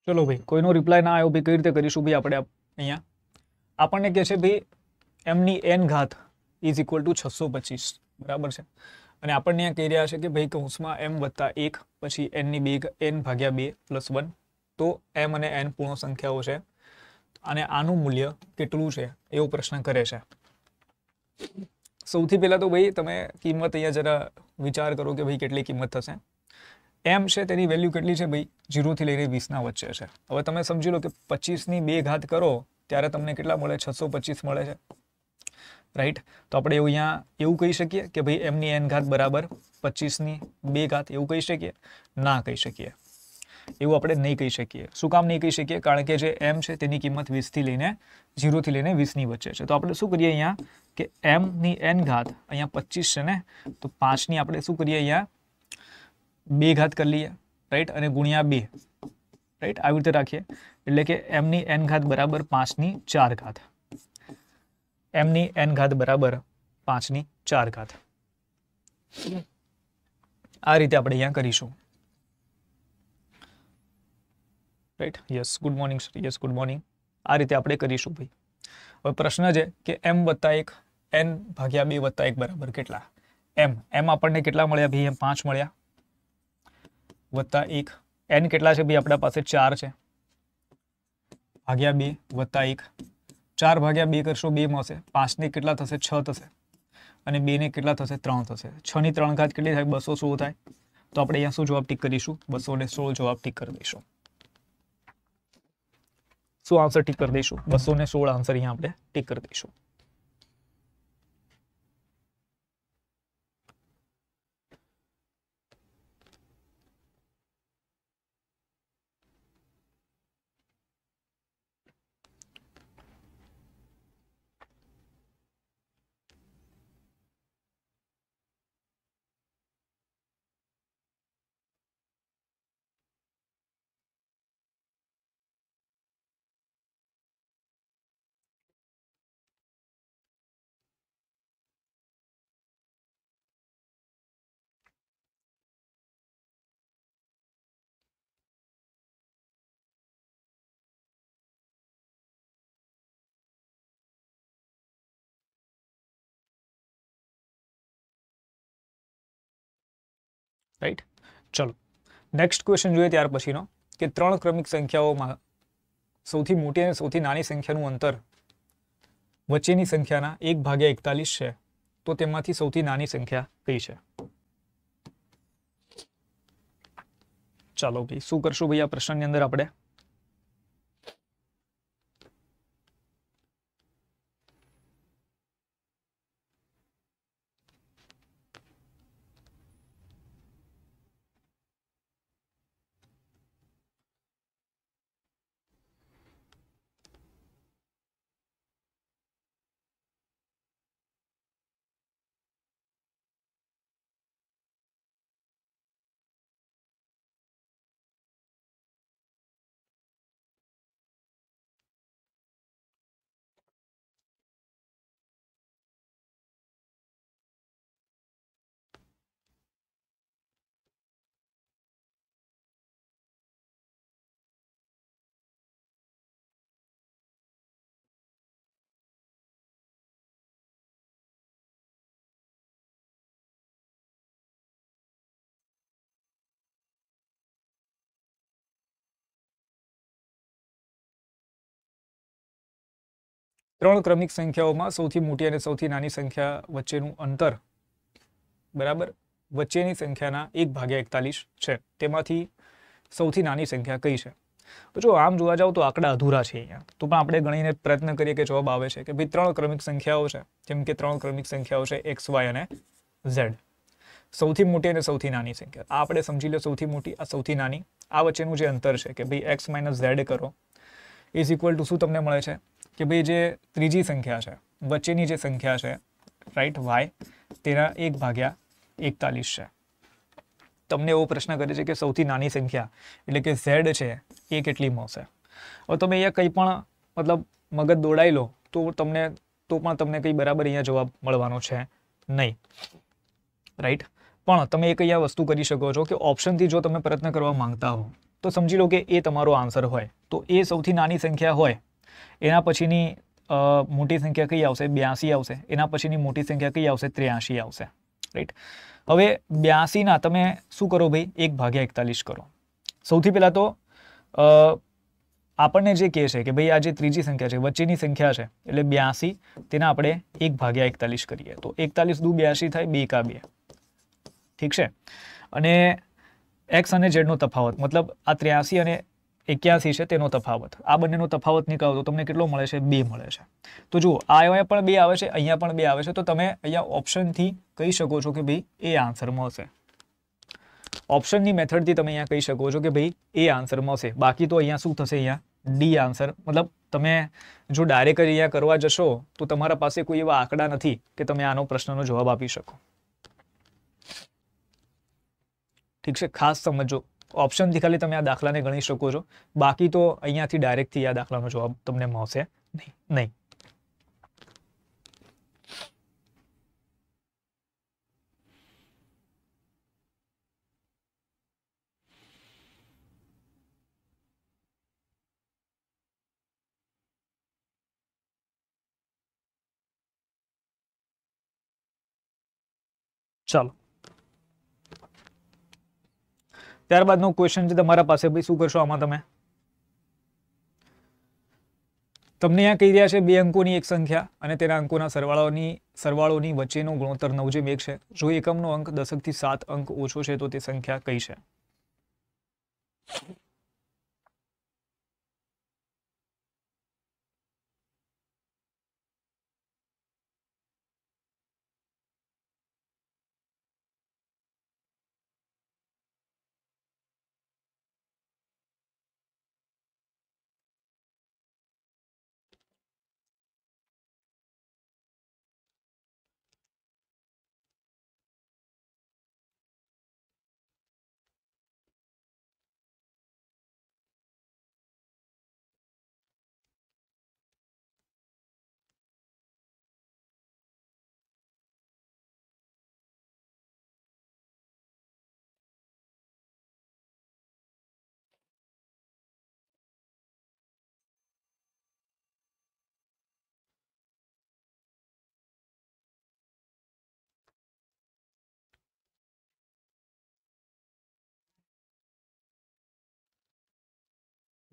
ચલો ભાઈ કોઈનો રિપ્લાય ના આવ્યો ભાઈ કઈ રીતે કરીશું ભાઈ આપણે અહીંયા આપણને કહે છે ભાઈ એમની એન ઘાત ઇઝ ઇક્વલ ટુ છસો પચીસ બરાબર છે અને આપણને અહીંયા કહી રહ્યા છે કે ભાઈ કૌંસમાં એમ વત્તા એક પછી એનની બે એન ભાગ્યા બે પ્લસ વન તો એમ અને એન પૂર્ણ સંખ્યાઓ છે અને આનું મૂલ્ય કેટલું છે એવો પ્રશ્ન કરે છે સૌથી પહેલાં તો ભાઈ તમે કિંમત અહીંયા જરા વિચાર કરો કે ભાઈ કેટલી કિંમત થશે એમ છે તેની વેલ્યુ કેટલી છે ભાઈ જીરોથી લઈને વીસના વચ્ચે છે હવે તમે સમજી લો કે પચીસની બે ઘાત કરો ત્યારે તમને કેટલા મળે છસો પચીસ મળે છે રાઈટ તો આપણે એવું અહીંયા એવું કહી શકીએ કે ભાઈ એમની એન ઘાત બરાબર પચીસની બે ઘાત એવું કહી શકીએ ના કહી શકીએ એવું આપણે નહીં કહી શકીએ શું કામ નહીં કહી શકીએ કારણ કે જે એમ છે તેની કિંમત વીસથી લઈને ઝીરોથી લઈને વીસની વચ્ચે છે તો આપણે શું કરીએ અહીંયા કે એમની એન ઘાત અહીંયા પચીસ છે ને તો પાંચની આપણે શું કરીએ અહીંયા બે ઘાત કરી લઈએ રાઈટ અને ગુણ્યા બે રાઈટ આવી રીતે રાખીએ એટલે કે એમની એન ઘાત બરાબર પાંચની ચાર ઘાત m ની n ઘાત બરાબર 5 ની 4 ઘાત આ રીતે આપણે અહીં કરીશું right yes good morning sir yes good morning આ રીતે આપણે કરીશું ભાઈ હવે પ્રશ્ન છે કે m + 1 n / 2 + 1 બરાબર કેટલા m m આપણને કેટલા મળ્યા ભાઈ m 5 મળ્યા + 1 n કેટલા છે ભાઈ આપણા પાસે 4 છે ભાગ્યા 2 + 1 ચાર ભાગ્યા બે કરશો બે મળશે પાંચને કેટલા થશે છ થશે અને બેને કેટલા થશે ત્રણ થશે છની ત્રણ ઘાત કેટલી થાય બસો સોળ થાય તો આપણે અહીંયા શું જવાબ ટીક કરીશું બસો ને સોળ જવાબ ટીક કરી દઈશું શું આન્સર ટીક કરી દઈશું બસો ને સોળ આન્સર અહીંયા આપણે ટીક કરી દઈશું રાઈટ ચલો નેક્સ્ટ ક્વેશ્ચન જોઈએ ત્યાર પછીનો કે ત્રણ ક્રમિક સંખ્યાઓમાં સૌથી મોટી અને સૌથી નાની સંખ્યાનું અંતર વચ્ચેની સંખ્યાના એક ભાગ્યા એકતાલીસ છે તો તેમાંથી સૌથી નાની સંખ્યા કઈ છે ચાલો ભાઈ શું કરશું ભાઈ આ પ્રશ્નની અંદર આપણે ત્રણ ક્રમિક સંખ્યાઓમાં સૌથી મોટી અને સૌથી નાની સંખ્યા વચ્ચેનું અંતર બરાબર વચ્ચેની સંખ્યાના એક ભાગ્યા એકતાલીસ છે તેમાંથી સૌથી નાની સંખ્યા કઈ છે જો આમ જોવા જાઓ તો આંકડા અધૂરા છે અહીંયા તો પણ આપણે ગણીને પ્રયત્ન કરીએ કે જવાબ આવે છે કે ભાઈ ત્રણ ક્રમિક સંખ્યાઓ છે જેમ કે ત્રણ ક્રમિક સંખ્યાઓ છે એક્સ વાય અને ઝેડ સૌથી મોટી અને સૌથી નાની સંખ્યા આ આપણે સમજી લો સૌથી મોટી આ સૌથી નાની આ વચ્ચેનું જે અંતર છે કે ભાઈ એક્સ માઇનસ ઝેડ કરો ઇઝ ઇક્વલ ટુ શું તમને મળે છે કે ભાઈ જે ત્રીજી સંખ્યા છે વચ્ચેની જે સંખ્યા છે રાઈટ વાય તેના એક ભાગ્યા એકતાલીસ છે તમને એવો પ્રશ્ન કરે છે કે સૌથી નાની સંખ્યા એટલે કે ઝેડ છે એ કેટલી મળશે હવે તમે અહીંયા કંઈ પણ મતલબ મગજ દોડાઈ લો તો તમને તો પણ તમને કંઈ બરાબર અહીંયા જવાબ મળવાનો છે નહીં રાઈટ પણ તમે એક અહીંયા વસ્તુ કરી શકો છો કે ઓપ્શનથી જો તમે પ્રયત્ન કરવા માંગતા હો તો સમજી લો કે એ તમારો આન્સર હોય તો એ સૌથી નાની સંખ્યા હોય એના પછીની મોટી સંખ્યા કઈ આવશે બ્યાસી આવશે એના પછીની મોટી સંખ્યા કઈ આવશે ત્ર્યાસી આવશે રાઈટ હવે બ્યાસીના તમે શું કરો ભાઈ એક ભાગ્યા એકતાલીસ કરો સૌથી પહેલાં તો આપણને જે કહે છે કે ભાઈ આ જે ત્રીજી સંખ્યા છે વચ્ચેની સંખ્યા છે એટલે બ્યાસી તેના આપણે એક ભાગ્યા એકતાલીસ કરીએ તો એકતાલીસ દુ બ્યાસી થાય બે કા બે ઠીક છે અને એક્સ અને ઝેડનો તફાવત મતલબ આ ત્ર્યાસી અને એક્યાસી છે તેનો તફાવત આ બંનેનો તફાવત નીકળો તો તમને કેટલો મળે છે બે મળે છે તો જુઓ આ અહીંયા પણ બે આવે છે અહીંયા પણ બે આવે છે તો તમે અહીંયા ઓપ્શનથી કહી શકો છો કે ભાઈ એ આન્સરમાં હશે ઓપ્શનની મેથડથી તમે અહીંયા કહી શકો છો કે ભાઈ એ આન્સરમાં હશે બાકી તો અહીંયા શું થશે અહીંયા ડી આન્સર મતલબ તમે જો ડાયરેક્ટ અહીંયા કરવા જશો તો તમારા પાસે કોઈ એવા આંકડા નથી કે તમે આનો પ્રશ્નનો જવાબ આપી શકો ઠીક છે ખાસ સમજો ऑप्शन दी खाली तुम्हें आ दाखला ने घणी શકો છો बाकी तो અહીંયા થી ડાયરેક્ટ થી આ દાખલા નો જવાબ તમને મોસે નહીં નહીં ચાલ ત્યારબાદનો ક્વેશ્ચન છે તમારા પાસે ભાઈ શું કરશો આમાં તમે તમને આ કહી રહ્યા છે બે અંકોની એક સંખ્યા અને તેના અંકોના સરવાળાઓની સરવાળોની વચ્ચેનો ગુણોત્તર નવ નવજેમ એક છે જો એકમનો અંક દશકથી સાત અંક ઓછો છે તો તે સંખ્યા કઈ છે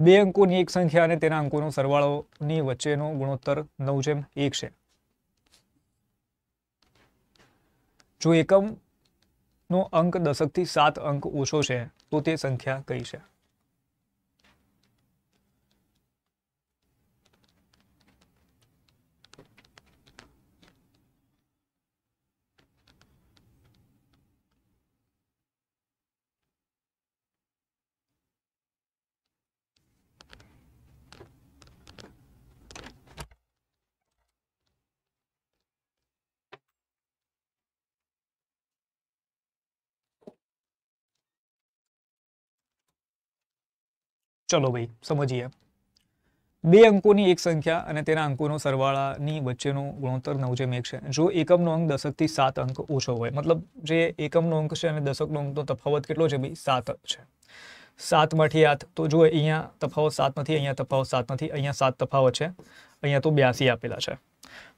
બે અંકોની એક સંખ્યા અને તેના અંકોનો સરવાળોની વચ્ચેનો ગુણોત્તર નવ જેમ એક છે જો એકમનો અંક દશકથી સાત અંક ઓછો છે તો તે સંખ્યા કઈ છે ચલો ભાઈ સમજીએ બે અંકોની એક સંખ્યા અને તેના અંકોનો સરવાળાની વચ્ચેનો ગુણોત્તર નવ જેમ એક છે જો એકમનો અંક દશકથી સાત અંક ઓછો હોય મતલબ જે એકમનો અંક છે અને દશકનો અંકનો તફાવત કેટલો છે ભાઈ સાત છે સાતમાંથી આઠ તો જો અહીંયા તફાવત સાત નથી અહીંયા તફાવત સાત નથી અહીંયા સાત તફાવત છે અહીંયા તો બ્યાસી આપેલા છે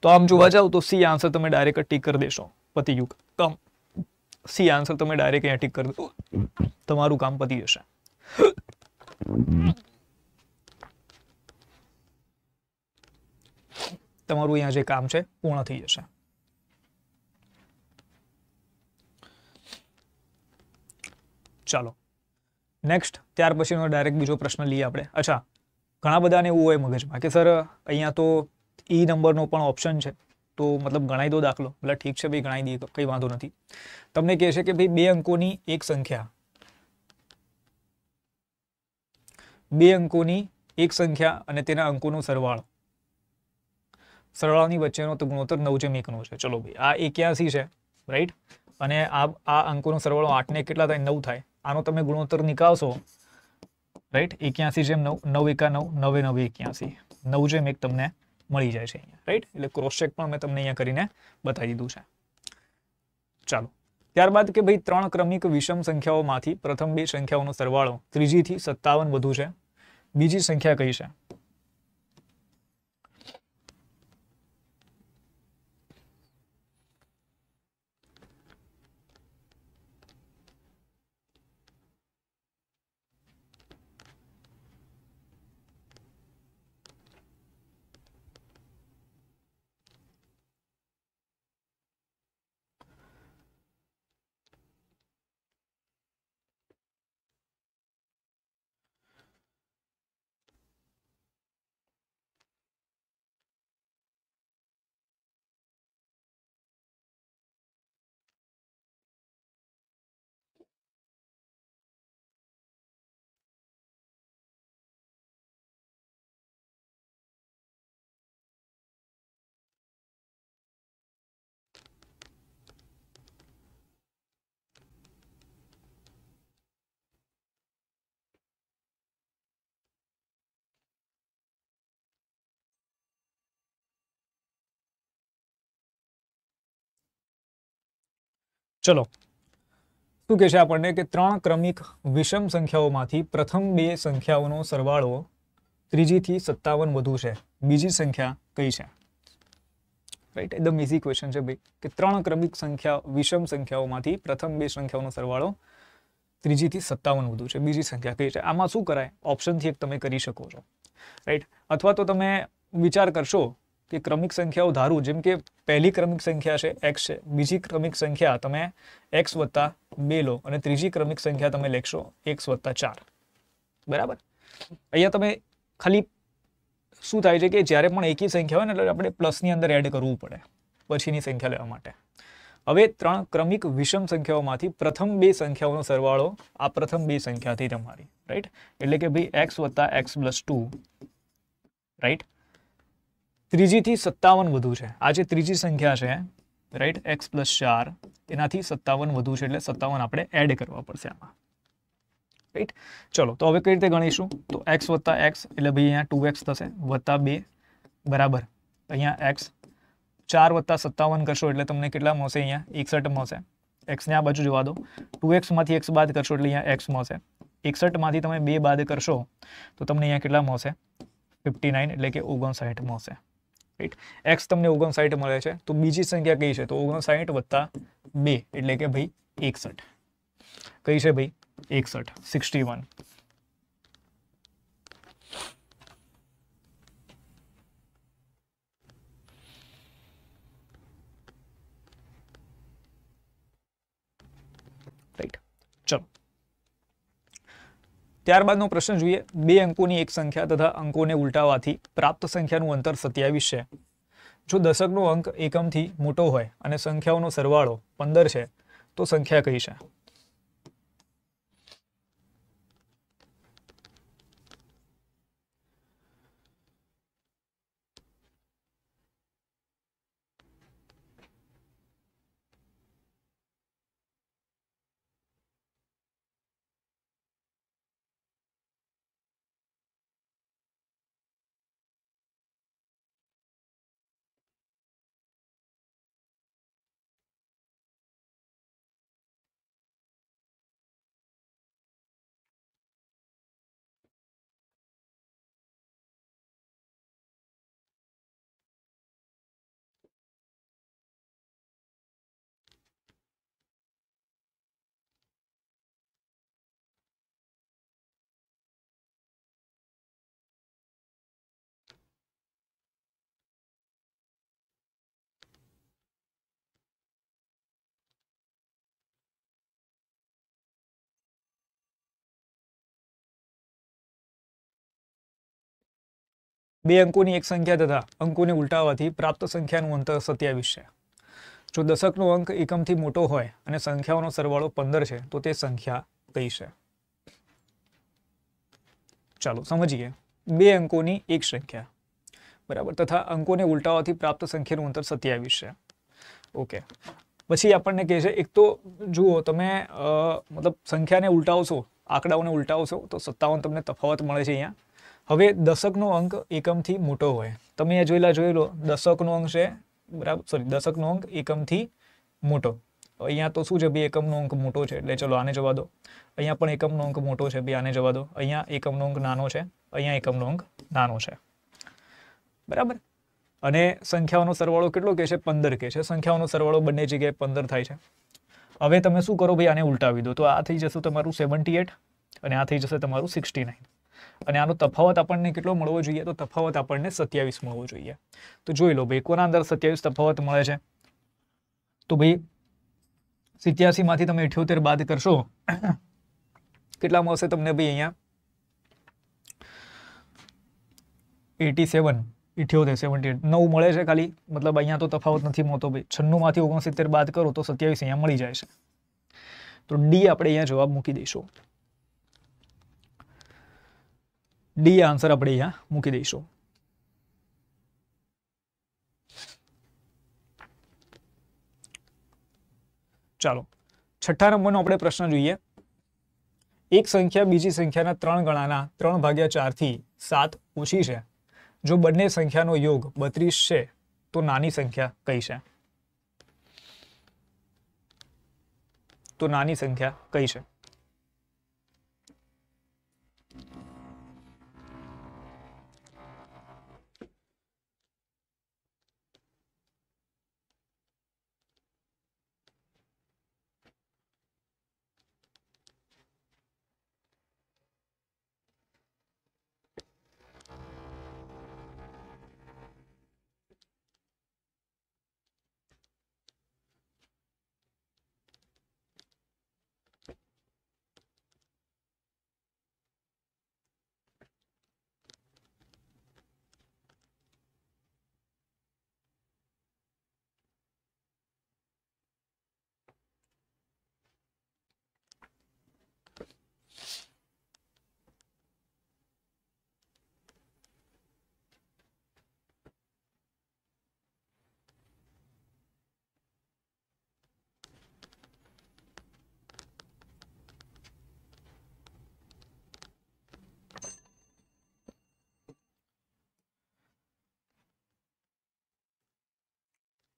તો આમ જોવા જાવ તો સી આન્સર તમે ડાયરેક્ટ ટીક કરી દેશો પતિ યુગ કમ સી આન્સર તમે ડાયરેક્ટ અહીંયા ટીક કરી દો તમારું કામ પતી જશે તમારું અહીંયા જે કામ છે પૂર્ણ થઈ જશે ચાલો નેક્સ્ટ ત્યાર પછીનો ડાયરેક્ટ બીજો પ્રશ્ન લઈએ આપણે અચ્છા ઘણા બધાને એવું હોય મગજમાં કે સર અહીંયા તો ઈ e નંબરનો પણ ઓપ્શન છે તો મતલબ ગણાય દો દાખલો એટલે ઠીક છે ભાઈ ગણાવી દઈએ તો કંઈ વાંધો નથી તમને કહે છે કે ભાઈ બે અંકોની એક સંખ્યા બે અંકોની એક સંખ્યા અને તેના અંકોનો સરવાળો સરવાળાની વચ્ચેનો તો ગુણોત્તર નવ જેમ એકનો છે ચલો ભાઈ આ એક્યાસી છે રાઈટ અને આ આ અંકોનો સરવાળો આઠને કેટલા થાય નવ થાય આનો તમે ગુણોત્તર નીકાળશો રાઈટ એક્યાસી જેમ નવ નવ એકા નવ નવે નવે એક્યાસી નવ જેમ એક તમને મળી જાય છે અહીંયા રાઈટ એટલે ક્રોસ ચેક પણ મેં તમને અહીંયા કરીને બતાવી દીધું છે ચાલો ત્યારબાદ કે ભાઈ ત્રણ ક્રમિક વિષમ સંખ્યાઓમાંથી પ્રથમ બે સંખ્યાઓનો સરવાળો ત્રીજીથી સત્તાવન વધુ છે બીજી સંખ્યા કઈ છે ચલો શું કહે છે આપણને કે ત્રણ ક્રમિક વિષમ સંખ્યાઓમાંથી પ્રથમ બે સંખ્યાઓનો સરવાળો ત્રીજીથી સત્તાવન વધુ છે બીજી સંખ્યા કઈ છે રાઈટ એકદમ ઇઝી ક્વેશ્ચન છે ભાઈ કે ત્રણ ક્રમિક સંખ્યા વિષમ સંખ્યાઓમાંથી પ્રથમ બે સંખ્યાઓનો સરવાળો ત્રીજીથી સત્તાવન વધુ છે બીજી સંખ્યા કઈ છે આમાં શું કરાય ઓપ્શનથી એક તમે કરી શકો છો રાઈટ અથવા તો તમે વિચાર કરશો કે ક્રમિક સંખ્યાઓ ધારું જેમ કે પહેલી ક્રમિક સંખ્યા છે એક્સ છે બીજી ક્રમિક સંખ્યા તમે એક્સ વત્તા બે લો અને ત્રીજી ક્રમિક સંખ્યા તમે લેખશો એક્સ વત્તા ચાર બરાબર અહીંયા તમે ખાલી શું થાય છે કે જ્યારે પણ એકી સંખ્યા હોય ને એટલે આપણે પ્લસની અંદર એડ કરવું પડે પછીની સંખ્યા લેવા માટે હવે ત્રણ ક્રમિક વિષમ સંખ્યાઓમાંથી પ્રથમ બે સંખ્યાઓનો સરવાળો આ પ્રથમ બે સંખ્યાથી તમારી રાઈટ એટલે કે ભાઈ એક્સ વત્તા એક્સ પ્લસ ટુ રાઈટ तृगी थी 57 વધુ છે આજે ત્રીજી સંખ્યા છે રાઈટ x + 4 એનાથી 57 વધુ છે એટલે 57 આપણે એડ કરવા પડશે આમાં રાઈટ ચલો તો હવે કેવી રીતે ગણીશુ તો x + x એટલે ભઈ અહીંયા 2x થશે + 2 = તો અહીંયા x 4 + 57 કરશો એટલે તમને કેટલામો છે અહીંયા 61મો છે x ને આ બાજુ જવા દો 2x માંથી x બાદ કરશો એટલે અહીંયા x માં છે 61 માંથી તમે 2 બાદ કરશો તો તમને અહીંયા કેટલામો છે 59 એટલે કે 59મો છે રાઈટ એક્સ તમને ઓગણસાઠ મળે છે તો બીજી સંખ્યા કઈ છે તો ઓગણસાઠ વત્તા બે એટલે કે ભાઈ એકસઠ કઈ છે ભાઈ એકસઠ સિક્સટી વન ત્યારબાદનો પ્રશ્ન જોઈએ બે અંકોની એક સંખ્યા તથા અંકોને ઉલટાવાથી પ્રાપ્ત સંખ્યાનું અંતર સત્યાવીસ છે જો દશકનો અંક એકમથી મોટો હોય અને સંખ્યાઓનો સરવાળો પંદર છે તો સંખ્યા કઈ છે બે અંકોની એક સંખ્યા તથા અંકોને ઉલટાવવાથી પ્રાપ્ત સંખ્યાનું અંતર સત્યાવીસ છે જો દશકનો અંક એકમથી મોટો હોય અને સંખ્યાઓનો સરવાળો પંદર છે તો તે સંખ્યા કઈ છે ચાલો સમજીએ બે અંકોની એક સંખ્યા બરાબર તથા અંકોને ઉલટાવવાથી પ્રાપ્ત સંખ્યાનું અંતર સત્યાવીસ છે ઓકે પછી આપણને કહે છે એક તો જુઓ તમે મતલબ સંખ્યાને ઉલટાવશો આંકડાઓને ઉલટાવશો તો સત્તાવન તમને તફાવત મળે છે અહીંયા હવે દશકનો અંક એકમથી મોટો હોય તમે અહીંયા જોયેલા જોઈ લો દશકનો અંક છે બરાબર સોરી દશકનો અંક એકમથી મોટો અહીંયા તો શું છે બે એકમનો અંક મોટો છે એટલે ચલો આને જવા દો અહીંયા પણ એકમનો અંક મોટો છે બે આને જવા દો અહીંયા એકમનો અંક નાનો છે અહીંયા એકમનો અંક નાનો છે બરાબર અને સંખ્યાઓનો સરવાળો કેટલો કે છે પંદર કે છે સંખ્યાઓનો સરવાળો બંને જગ્યાએ પંદર થાય છે હવે તમે શું કરો ભાઈ આને ઉલટાવી દો તો આ થઈ જશે તમારું સેવન્ટી એટ અને આ થઈ જશે તમારું સિક્સટી નાઇન અને આનો તફાવત આપણને કેટલો મળવો જોઈએ તો તફાવત આપણને સત્યાવીસ મળવો જોઈએ તો જોઈ લો ભાઈ કોના અંદર સત્યાવીસ તફાવત મળે છે તો ભાઈ સિત્યાસીમાંથી તમે ઇઠ્યોતેર બાદ કરશો કેટલા મળશે તમને ભાઈ અહીંયા એટી સેવન ઇઠ્યોતેર સેવન્ટી એટ નવ મળે છે ખાલી મતલબ અહીંયા તો તફાવત નથી મળતો ભાઈ છન્નું માંથી ઓગણસિત્તેર બાદ કરો તો સત્યાવીસ અહીંયા મળી જાય છે તો ડી આપણે અહીંયા જવાબ મૂકી દઈશું ડી આન્સર આપણે અહીંયા મૂકી દઈશું ચાલો છઠ્ઠા નંબરનો આપણે પ્રશ્ન જોઈએ એક સંખ્યા બીજી સંખ્યાના ત્રણ ગણાના ત્રણ ભાગ્યા ચારથી સાત ઓછી છે જો બંને સંખ્યાનો યોગ બત્રીસ છે તો નાની સંખ્યા કઈ છે તો નાની સંખ્યા કઈ છે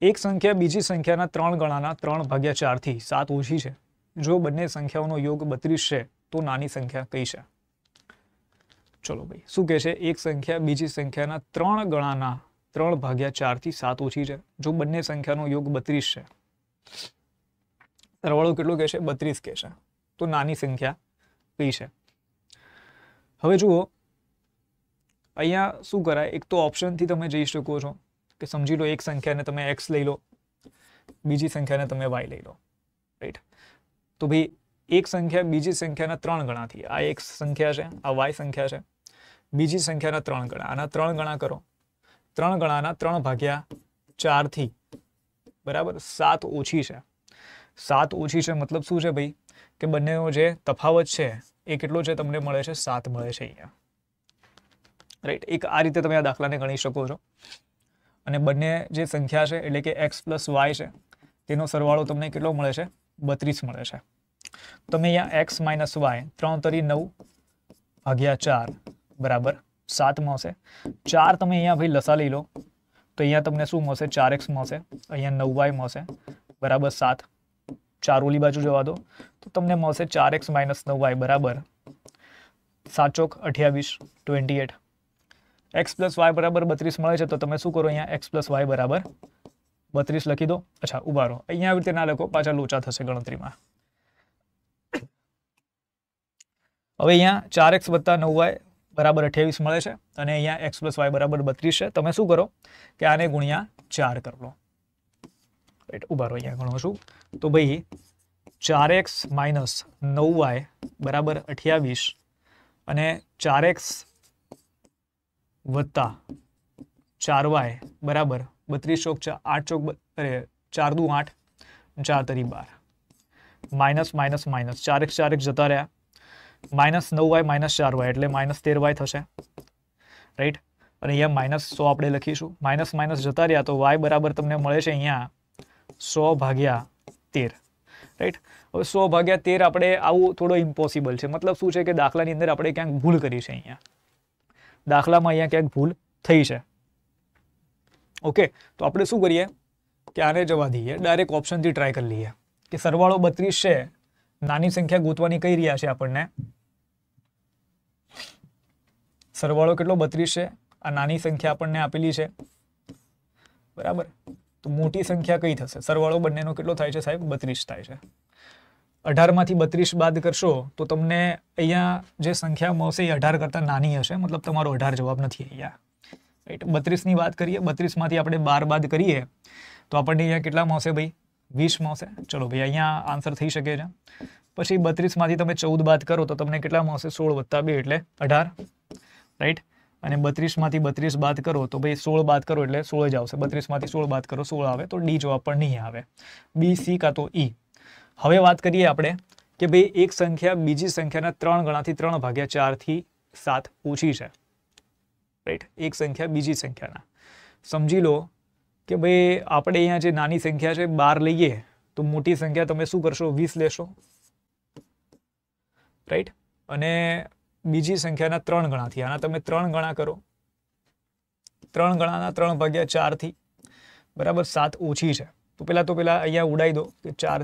એક સંખ્યા બીજી સંખ્યાના ત્રણ ગણાના ત્રણ ભાગ્યા ચારથી સાત ઓછી છે જો બંને સંખ્યાઓનો યોગ બત્રીસ છે તો નાની સંખ્યા કઈ છે ચલો ભાઈ શું કહે છે એક સંખ્યા બીજી સંખ્યાના ત્રણ ગણાના ત્રણ ભાગ્યા ચારથી સાત ઓછી છે જો બંને સંખ્યાનો યોગ બત્રીસ છે સરવાળો કેટલો કહેશે બત્રીસ કહેશે તો નાની સંખ્યા કઈ છે હવે જુઓ અહીંયા શું કરાય એક તો ઓપ્શનથી તમે જઈ શકો છો કે સમજી લો એક સંખ્યાને તમે એક્સ લઈ લો બીજી સંખ્યાને તમે વાય લઈ લો રાઈટ તો ભાઈ એક સંખ્યા બીજી સંખ્યાના ત્રણ ગણાથી આ એક સંખ્યા છે આ વાય સંખ્યા છે બીજી સંખ્યાના ત્રણ ગણા આના ત્રણ ગણા કરો ત્રણ ગણાના ત્રણ ભાગ્યા ચારથી બરાબર સાત ઓછી છે સાત ઓછી છે મતલબ શું છે ભાઈ કે બંનેનો જે તફાવત છે એ કેટલો છે તમને મળે છે સાત મળે છે અહીંયા રાઈટ એક આ રીતે તમે આ દાખલાને ગણી શકો છો અને બંને જે સંખ્યા છે એટલે કે એક્સ પ્લસ વાય છે તેનો સરવાળો તમને કેટલો મળે છે બત્રીસ મળે છે તમે અહીંયા એક્સ માઇનસ વાય ત્રણ તરી નવ ભાગ્યા ચાર બરાબર સાત મળશે ચાર તમે અહીંયા ભાઈ લસા લઈ લો તો અહીંયા તમને શું મળશે ચાર એક્સ મળશે અહીંયા નવ વાય મળશે બરાબર સાત ચાર ઓલી બાજુ જવા દો તો તમને મળશે ચાર એક્સ માઇનસ નવ વાય બરાબર સાત ચોક અઠ્યાવીસ twenty eight x plus y બરાબર બત્રીસ મળે છે તો તમે શું કરો અહીંયા એક્સ પ્લસ વાય બરાબર બત્રીસ લખી દો અચ્છા ઉભા રહો અહીંયા આવી રીતે ના લખો પાછા લોચા થશે ગણતરીમાં હવે અહીંયા ચાર એક્સ વત્તા નવ વાય બરાબર અઠ્યાવીસ મળે છે અને અહીંયા એક્સ પ્લસ વાય બરાબર બત્રીસ છે તમે શું કરો કે આને ગુણ્યા ચાર કરી રાઈટ ઉભા રહો અહીંયા ગણો છું તો ભાઈ ચાર એક્સ માઇનસ નવ વાય બરાબર અઠ્યાવીસ અને ચાર એક્સ વત્તા ચાર વાય બરાબર બત્રીસ ચોક ચાર આઠ ચોક અરે ચાર દુ આઠ ચાર તરી બાર માઇનસ માઇનસ માઇનસ ચાર એક ચાર એક જતા રહ્યા માઇનસ નવ વાય માઇનસ ચાર વાય એટલે માઇનસ તેર વાય થશે રાઈટ અને અહીંયા માઇનસ સો આપણે લખીશું માઇનસ માઇનસ જતા રહ્યા તો વાય બરાબર તમને મળે છે અહીંયા સો ભાગ્યા તેર રાઈટ હવે સો ભાગ્યા તેર આપણે આવું થોડો ઇમ્પોસિબલ છે મતલબ શું છે કે દાખલાની અંદર આપણે ક્યાંક ભૂલ કરી છે અહીંયા દાખલામાં અહીંયા ક્યાંક ભૂલ થઈ છે ઓકે તો આપણે શું કરીએ કે આને જવા દઈએ ડાયરેક્ટ ઓપ્શનથી ટ્રાય કરી લઈએ કે સરવાળો બત્રીસ છે નાની સંખ્યા ગોતવાની કઈ રહ્યા છે આપણને સરવાળો કેટલો બત્રીસ છે આ નાની સંખ્યા આપણને આપેલી છે બરાબર તો મોટી સંખ્યા કઈ થશે સરવાળો બંનેનો કેટલો થાય છે સાહેબ બત્રીસ થાય છે અઢારમાંથી બત્રીસ બાદ કરશો તો તમને અહીંયા જે સંખ્યા મળશે એ અઢાર કરતાં નાની હશે મતલબ તમારો અઢાર જવાબ નથી અહીંયા રાઈટ બત્રીસની વાત કરીએ બત્રીસમાંથી આપણે બાર બાદ કરીએ તો આપણને અહીંયા કેટલા મળશે ભાઈ વીસ મળશે ચલો ભાઈ અહીંયા આન્સર થઈ શકે છે પછી બત્રીસમાંથી તમે ચૌદ બાદ કરો તો તમને કેટલા મળશે સોળ વત્તા બે એટલે અઢાર રાઈટ અને બત્રીસમાંથી બત્રીસ બાદ કરો તો ભાઈ સોળ બાદ કરો એટલે સોળ જ આવશે બત્રીસમાંથી સોળ બાદ કરો સોળ આવે તો ડી જવાબ પણ નહીં આવે બી સી કાં તો ઈ હવે વાત કરીએ આપણે કે ભાઈ એક સંખ્યા બીજી સંખ્યાના ત્રણ ગણાથી ત્રણ ભાગ્યા ચારથી સાત ઓછી છે રાઈટ એક સંખ્યા બીજી સંખ્યાના સમજી લો કે ભાઈ આપણે અહીંયા જે નાની સંખ્યા છે બાર લઈએ તો મોટી સંખ્યા તમે શું કરશો વીસ લેશો રાઈટ અને બીજી સંખ્યાના ત્રણ ગણાથી આના તમે ત્રણ ગણા કરો ત્રણ ગણાના ત્રણ ભાગ્યા ચારથી બરાબર સાત ઓછી છે તો પહેલાં તો પહેલાં અહીંયા ઉડાઈ દો કે ચાર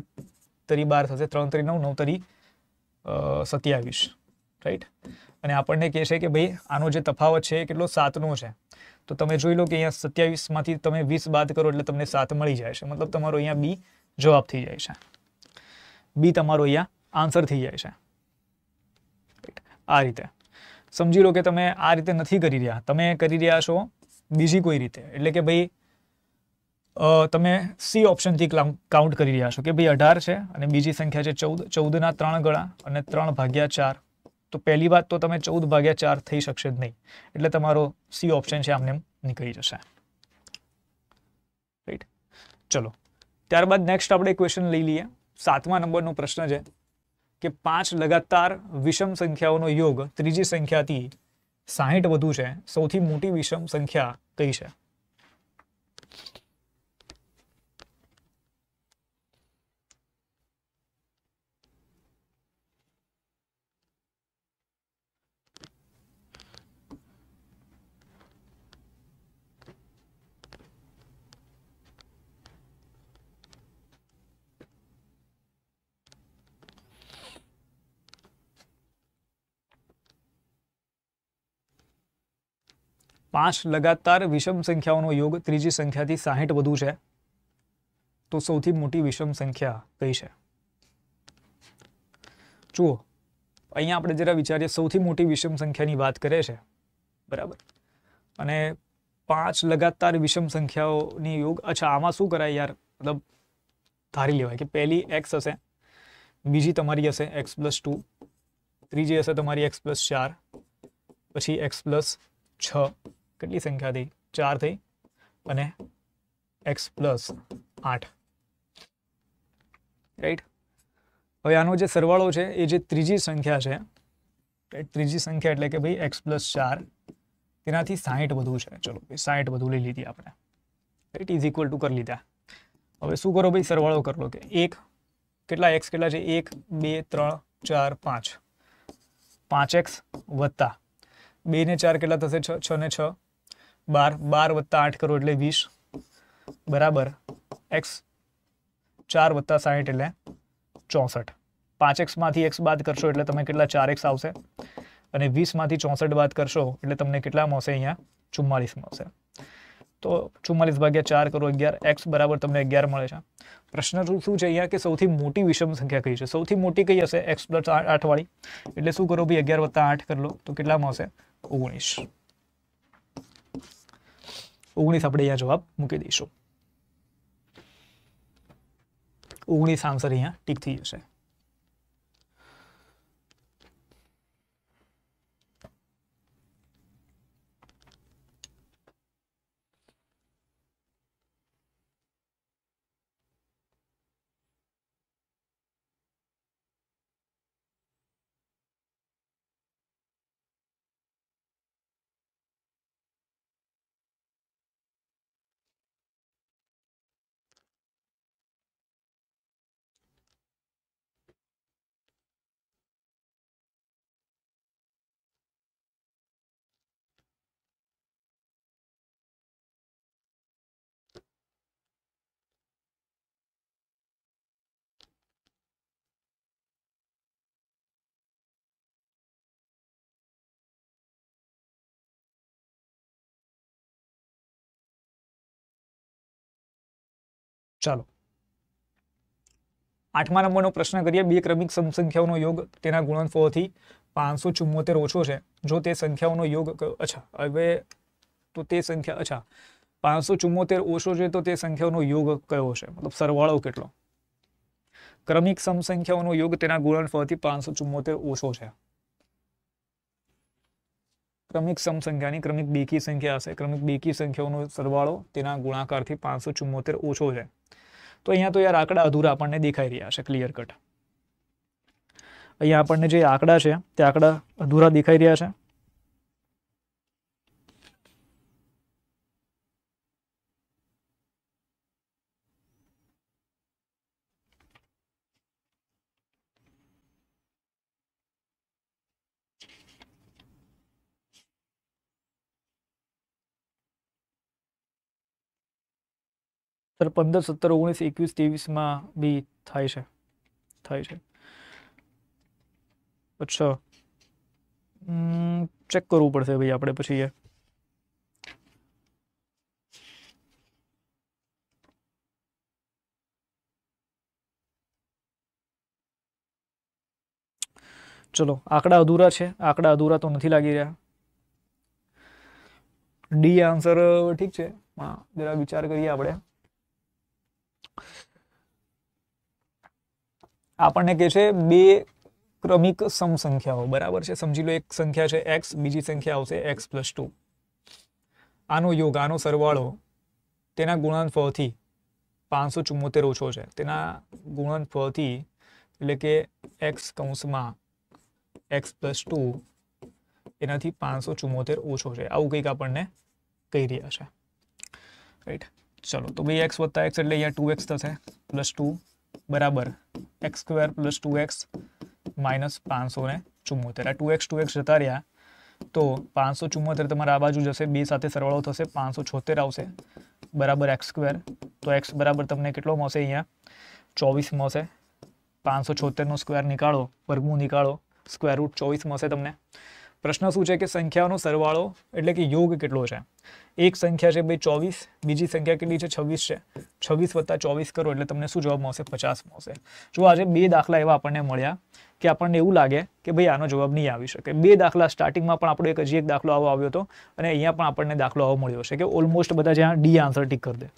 તરી બાર થશે ત્રણ તરી નવ નવ તરી સત્યાવીસ રાઈટ અને આપણને કહે છે કે ભાઈ આનો જે તફાવત છે એ કેટલો સાતનો છે તો તમે જોઈ લો કે અહીંયા સત્યાવીસમાંથી તમે વીસ બાદ કરો એટલે તમને સાત મળી જાય છે મતલબ તમારો અહીંયા બી જવાબ થઈ જાય છે બી તમારો અહીંયા આન્સર થઈ જાય છે આ રીતે સમજી લો કે તમે આ રીતે નથી કરી રહ્યા તમે કરી રહ્યા છો બીજી કોઈ રીતે એટલે કે ભાઈ તમે સી ઓપ્શનથી કાઉન્ટ કરી રહ્યા છો કે ભાઈ અઢાર છે અને બીજી સંખ્યા છે ચૌદ ચૌદના ત્રણ ગણા અને ત્રણ ભાગ્યા ચાર તો પહેલી વાત તો તમે ચૌદ ભાગ્યા ચાર થઈ શકશે જ નહીં એટલે તમારો સી ઓપ્શન છે આમને નીકળી જશે રાઈટ ચલો ત્યારબાદ નેક્સ્ટ આપણે ક્વેશ્ચન લઈ લઈએ સાતમા નંબરનો પ્રશ્ન છે કે પાંચ લગાતાર વિષમ સંખ્યાઓનો યોગ ત્રીજી સંખ્યાથી સાહીઠ વધુ છે સૌથી મોટી વિષમ સંખ્યા કઈ છે પાંચ લગાતાર વિષમ સંખ્યાઓનો યોગ ત્રીજી સંખ્યાથી સાહીઠ વધુ છે તો સૌથી મોટી વિષમ સંખ્યા કઈ છે જુઓ અહીંયા આપણે જરા વિચારીએ સૌથી મોટી વિષમ સંખ્યાની વાત કરે છે બરાબર અને પાંચ લગાતાર વિષમ સંખ્યાઓની યોગ અચ્છા આમાં શું કરાય યાર મતલબ ધારી લેવાય કે પહેલી એક્સ હશે બીજી તમારી હશે એક્સ પ્લસ ટુ ત્રીજી હશે તમારી એક્સ પ્લસ ચાર પછી એક્સ પ્લસ છ કદલી સંખ્યા થઈ 4 થઈ અને x + 8 રાઈટ ઓય આનો જે સરવાળો છે એ જે ત્રીજી સંખ્યા છે એ ત્રીજી સંખ્યા એટલે કે ભાઈ x + 4 તેનાથી 60 બધું છે ચલો 60 બધું લઈ લીધી આપણે r = 60 કરી લીધા હવે શું કરો ભાઈ સરવાળો કરો કે 1 કેટલા x કેટલા છે 1 2 3 4 5 5x + 2 ને 4 કેટલા થશે 6 6 ને 6 બાર બાર વત્તા આઠ કરો એટલે વીસ બરાબર એક્સ ચાર વત્તા સાહીઠ એટલે ચોસઠ પાંચ એક્સમાંથી એક્સ બાદ કરશો એટલે તમે કેટલા ચાર એક્સ આવશે અને વીસમાંથી ચોસઠ બાદ કરશો એટલે તમને કેટલા મળશે અહીંયા ચુમ્માલીસમાં મળશે તો ચુમ્માલીસ ભાગ્યા ચાર કરો અગિયાર એક્સ બરાબર તમને અગિયાર મળે છે પ્રશ્ન શું છે અહીંયા કે સૌથી મોટી વિષમ સંખ્યા કઈ છે સૌથી મોટી કઈ હશે એક્સ પ્લસ આઠવાળી એટલે શું કરો ભાઈ અગિયાર વત્તા આઠ કરી લો તો કેટલા મળશે ઓગણીસ ઓગણીસ આપણે અહીંયા જવાબ મૂકી દઈશું ઓગણીસ આન્સર અહીંયા ટીક થઈ જશે ચાલો આઠમા નંબરનો પ્રશ્ન કરીએ બે ક્રમિક સમસંખ્યાઓનો યોગ તેના ગુણનફળથી પાંચસો ચુમ્મોતેર ઓછો છે જો તે સંખ્યાઓનો યોગ અચ્છા હવે તો તે સંખ્યા અચ્છા પાંચસો ચુમ્મોતેર ઓછો છે તો તે સંખ્યાઓનો યોગ કયો છે મતલબ સરવાળો કેટલો ક્રમિક સમસંખ્યાઓનો યોગ તેના ગુણનફળથી પાંચસો ચુમ્મોતેર ઓછો છે ક્રમિક સમસંખ્યાની ક્રમિક બેકી સંખ્યા હશે ક્રમિક બેકી સંખ્યાઓનો સરવાળો તેના ગુણાકારથી પાંચસો ચુમ્મોતેર ઓછો છે તો અહીંયા તો યાર આંકડા અધૂરા આપણને દેખાઈ રહ્યા છે ક્લિયર કટ અહીંયા આપણને જે આંકડા છે તે આંકડા અધૂરા દેખાઈ રહ્યા છે સર પંદર સત્તર ઓગણીસ એકવીસ ત્રેવીસમાં બી થાય છે થાય છે અચ્છા ચેક કરવું પડશે ભાઈ આપણે પછી એ ચલો આંકડા અધૂરા છે આંકડા અધૂરા તો નથી લાગી રહ્યા ડી આન્સર ઠીક છે હા જરા વિચાર કરીએ આપણે આપણને કે છે બે ક્રમિક સમસંખ્યાઓ બરાબર છે સમજી લો એક સંખ્યા છે એક્સ બીજી સંખ્યા આવશે એક્સ પ્લસ ટુ આનો યોગ આનો સરવાળો તેના ગુણાંકફળથી પાંચસો ચુમ્મોતેર ઓછો છે તેના ગુણનફળથી એટલે કે એક્સ કૌંસમાં એક્સ પ્લસ ટુ એનાથી પાંચસો ચુમ્મોતેર ઓછો છે આવું કંઈક આપણને કહી રહ્યા છે રાઈટ चलो तो b x होता है x એટલે यहां 2x થશે + 2 = x2 + 2x - 574 2x 2x ઘટાર્યા તો 574 તમાર આ બાજુ જશે b સાથે સરવાળો થશે 576 આવશે = x2 તો x બરાબર તમને કેટલો મળશે અહીંયા 24 મળશે 576 નો સ્ક્વેર કાઢો વર્ગમૂળ કાઢો √24 મળશે તમને પ્રશ્ન શું છે કે સંખ્યાનો સરવાળો એટલે કે યોગ કેટલો છે એક સંખ્યા છે ભાઈ ચોવીસ બીજી સંખ્યા કેટલી છે છવ્વીસ છે છવ્વીસ વત્તા ચોવીસ કરો એટલે તમને શું જવાબ મળશે પચાસ મળશે જો આજે બે દાખલા એવા આપણને મળ્યા કે આપણને એવું લાગે કે ભાઈ આનો જવાબ નહીં આવી શકે બે દાખલા સ્ટાર્ટિંગમાં પણ આપણો એક હજી એક દાખલો આવો આવ્યો હતો અને અહીંયા પણ આપણને દાખલો આવો મળ્યો છે કે ઓલમોસ્ટ બધા જ્યાં ડી આન્સર ટીક કરી દે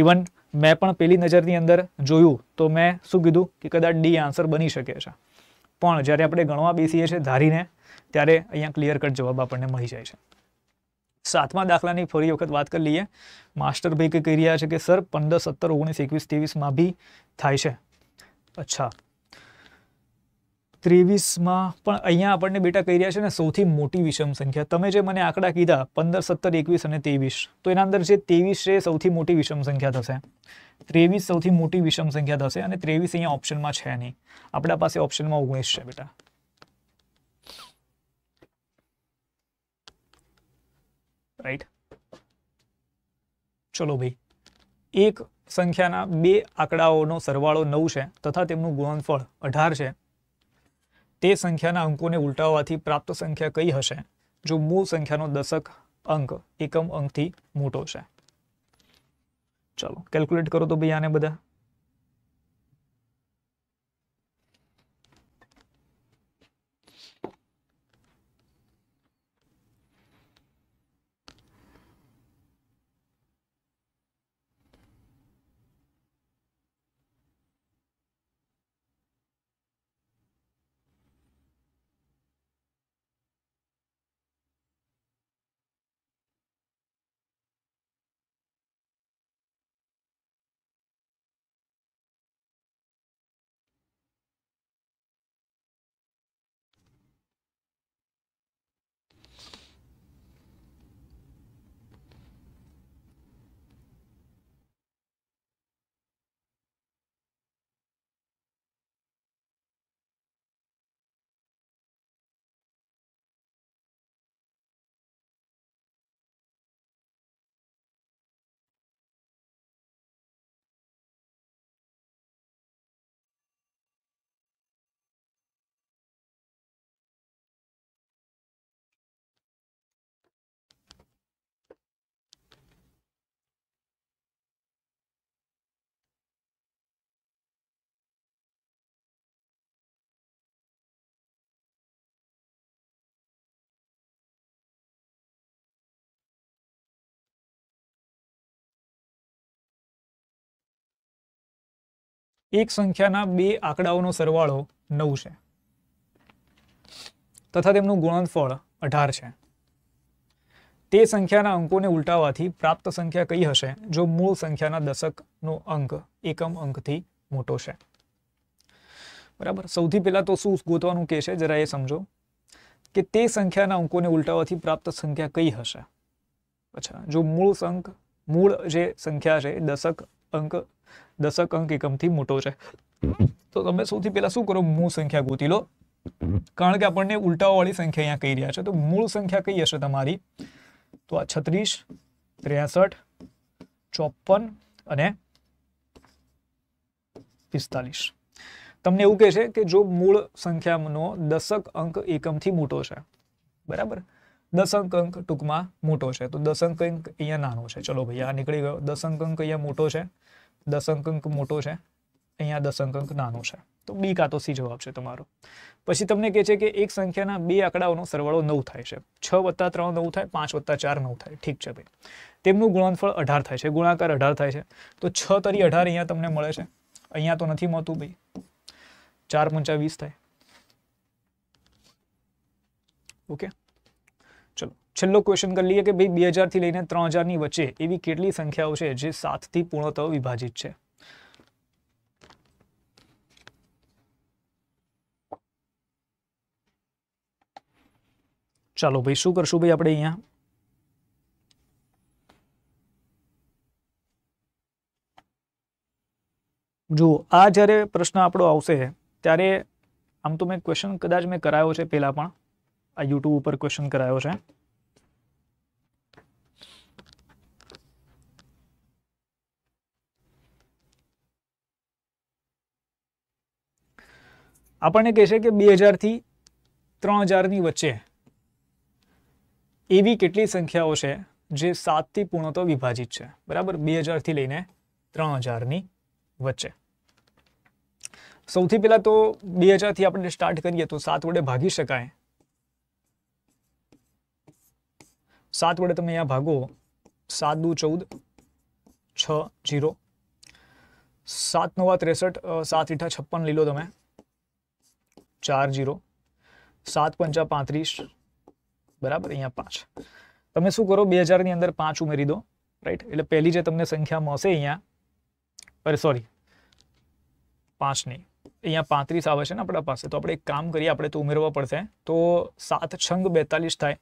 ઇવન મેં પણ પેલી નજરની અંદર જોયું તો મેં શું કીધું કે કદાચ ડી આન્સર બની શકે છે પણ જ્યારે આપણે ગણવા બેસીએ છીએ ધારીને ત્યારે અહીંયા ક્લિયર કટ જવાબ આપણને મળી જાય છે સાતમા દાખલાની ફરી વખત વાત કરી લઈએ માસ્ટર ભાઈ કહી રહ્યા છે કે સર પંદર સત્તર ઓગણીસ એકવીસ ત્રેવીસમાં બી થાય છે અચ્છા ત્રેવીસમાં પણ અહીંયા આપણને બેટા કહી રહ્યા છે ને સૌથી મોટી વિષમ સંખ્યા તમે જે મને આંકડા કીધા પંદર સત્તર એકવીસ અને ત્રેવીસ તો એના અંદર જે ત્રેવીસ છે સૌથી મોટી વિષમ સંખ્યા થશે ત્રેવીસ સૌથી મોટી વિષમ સંખ્યા થશે અને ત્રેવીસ અહીંયા ઓપ્શનમાં છે નહીં આપણા પાસે ઓપ્શનમાં ઓગણીસ છે બેટા રાઈટ ચલો ભાઈ એક સંખ્યાના બે આંકડાઓનો સરવાળો નવ છે તથા તેમનું ગુણનફળ અઢાર છે તે સંખ્યાના અંકોને ઉલટાવવાથી પ્રાપ્ત સંખ્યા કઈ હશે જો મૂળ સંખ્યાનો દશક અંક એકમ અંકથી મોટો છે ચલો કેલ્ક્યુલેટ કરો તો ભાઈ આને બધા એક સંખ્યાના બે આંકડાઓનો સરવાળો નવ છે તથા તેમનું ગુણનફળ અઢાર છે તે સંખ્યાના અંકોને ઉલટાવવાથી પ્રાપ્ત સંખ્યા કઈ હશે જો મૂળ સંખ્યાના દશકનો અંક એકમ અંકથી મોટો છે બરાબર સૌથી પહેલાં તો શું ગોતવાનું કે છે જરા એ સમજો કે તે સંખ્યાના અંકોને ઉલટાવવાથી પ્રાપ્ત સંખ્યા કઈ હશે અચ્છા જો મૂળ સંખ મૂળ જે સંખ્યા છે દશક અંક દશક અંક એકમથી મોટો છે તો તમે સૌથી પહેલાં શું કરો મૂળ સંખ્યા ગોતી લો કારણ કે આપણને ઉલટાઓવાળી સંખ્યા અહીંયા કહી રહ્યા છે તો મૂળ સંખ્યા કઈ હશે તમારી તો આ છત્રીસ ત્રેસઠ ચોપન અને પિસ્તાલીસ તમને એવું કહે છે કે જો મૂળ સંખ્યાનો દશક અંક એકમથી મોટો છે બરાબર દશક અંક ટૂંકમાં મોટો છે તો દશક અંક અહીંયા નાનો છે ચલો ભાઈ આ નીકળી ગયો દશક અંક અહીંયા મોટો છે દશંક અંક મોટો છે અહીંયા દશંક અંક નાનો છે તો બી કાં તો સી જવાબ છે તમારો પછી તમને કહે છે કે એક સંખ્યાના બે આંકડાઓનો સરવાળો નવ થાય છે છ વત્તા ત્રણ નવ થાય પાંચ વત્તા ચાર નવ થાય ઠીક છે ભાઈ તેમનું ગુણનફળ અઢાર થાય છે ગુણાકાર અઢાર થાય છે તો છ તરી અઢાર અહીંયા તમને મળે છે અહીંયા તો નથી મળતું ભાઈ ચાર પંચા વીસ થાય ઓકે છેલ્લો ક્વેશ્ચન કરી લઈએ કે ભાઈ બે હજારથી લઈને ત્રણ હજારની વચ્ચે એવી કેટલી સંખ્યાઓ છે જે સાતથી પૂર્ણતઃ વિભાજિત છે ચાલો ભાઈ શું કરશું ભાઈ આપણે અહીંયા જુઓ આ જ્યારે પ્રશ્ન આપણો આવશે ત્યારે આમ તો મેં ક્વેશ્ચન કદાચ મેં કરાયો છે પહેલાં પણ આ યુટ્યુબ ઉપર ક્વેશ્ચન કરાયો છે આપણને કહેશે કે બે હજારથી ત્રણ હજારની વચ્ચે એવી કેટલી સંખ્યાઓ છે જે સાતથી પૂર્ણતો વિભાજિત છે બરાબર બે હજારથી લઈને ત્રણ હજારની વચ્ચે સૌથી પહેલાં તો બે હજારથી આપણે સ્ટાર્ટ કરીએ તો સાત વડે ભાગી શકાય સાત વડે તમે અહીંયા ભાગો સાત દુ ચૌદ છ જીરો સાત નવા ત્રેસઠ સાત ઈઠા છપ્પન લીલો તમે ચાર જીરો સાત પંચા પાંત્રીસ બરાબર અહીંયા પાંચ તમે શું કરો બે હજારની અંદર પાંચ ઉમેરી દો રાઈટ એટલે પહેલી જે તમને સંખ્યા મળશે અહીંયા અરે સોરી પાંચ નહીં અહીંયા પાંત્રીસ આવે છે ને આપણા પાસે તો આપણે એક કામ કરીએ આપણે તો ઉમેરવા પડશે તો સાત છંગ બેતાલીસ થાય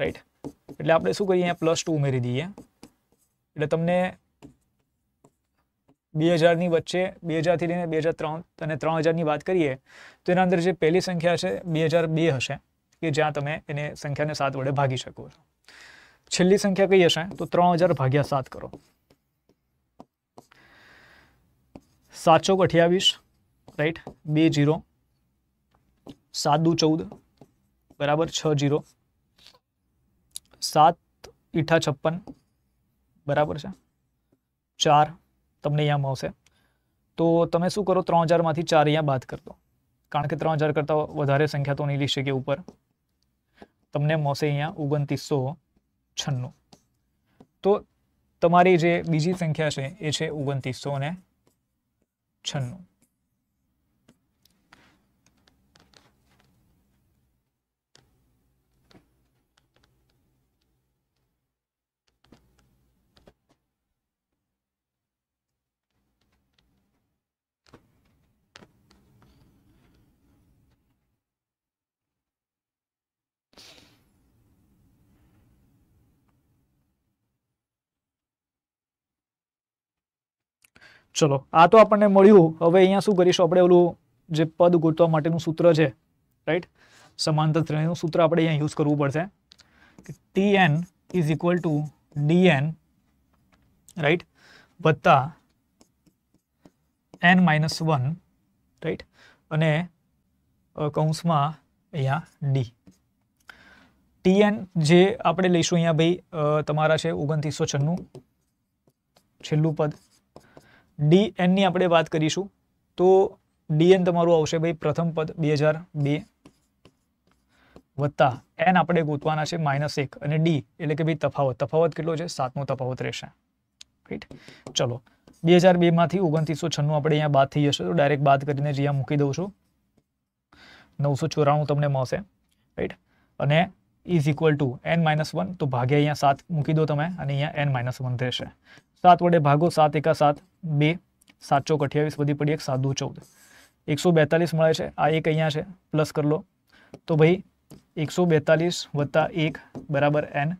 રાઈટ એટલે આપણે શું કરીએ અહીંયા પ્લસ ટુ ઉમેરી દઈએ એટલે તમને બે હજારની વચ્ચે બે હજારથી લઈને બે હજાર ત્રણ અને ત્રણ હજારની વાત કરીએ તો એના અંદર જે પહેલી સંખ્યા છે બે હજાર બે હશે કે જ્યાં તમે એને સંખ્યાને સાત વડે ભાગી શકો છો છેલ્લી સંખ્યા કઈ હશે તો ત્રણ હજાર ભાગ્યા સાત કરો સાતસો અઠ્યાવીસ રાઈટ બે જીરો સાત દુ ચૌદ બરાબર છ જીરો સાત ઈઠા છપ્પન બરાબર છે ચાર તમને અહીંયા મળશે તો તમે શું કરો ત્રણ હજારમાંથી ચાર અહીંયા બાદ કરતો કારણ કે ત્રણ હજાર કરતાં વધારે સંખ્યા તો નહીં લઈ શકીએ ઉપર તમને મળશે અહીંયા ઓગણત્રીસો છન્નું તો તમારી જે બીજી સંખ્યા છે એ છે ઓગણત્રીસો ને છન્નું ચલો આ તો આપણને મળ્યું હવે અહીંયા શું કરીશું આપણે ઓલું જે પદ ગોતવા માટેનું સૂત્ર છે રાઈટ સમાંતર શ્રેણીનું સૂત્ર આપણે અહીંયા યુઝ કરવું પડશે T N is equal to D N right વત્તા એન માઇનસ વન રાઈટ અને કૌંસમાં અહીંયા ડી ટીએન જે આપણે લઈશું અહીંયા ભાઈ તમારા છે ઓગણત્રીસો છન્નું છેલ્લું પદ ડી એનની આપણે વાત કરીશું તો ડીએન તમારું આવશે ભાઈ પ્રથમ પદ બે હજાર બે વત્તા એન આપણે ગોતવાના છે માઇનસ એક અને ડી એટલે કે ભાઈ તફાવત તફાવત કેટલો છે સાતમો તફાવત રહેશે રાઈટ ચલો બે હજાર બેમાંથી ઓગણત્રીસો છન્નું આપણે અહીંયા બાદ થઈ જશે તો ડાયરેક્ટ બાદ કરીને જ અહીંયા મૂકી દઉં છું નવસો ચોરાણું તમને મળશે રાઈટ અને is equal to N minus one તો ભાગ્યા અહીંયા સાત મૂકી દો તમે અને અહીંયા એન માઇનસ વન રહેશે सात वे भागो सात एका सात बे सात चौक अठावीस बधी पड़ी एक सात दो चौदह एक सौ बेतालीस मे आ एक अँ प्लस कर लो तो भाई एक सौ बेतालीस वत्ता एक बराबर एन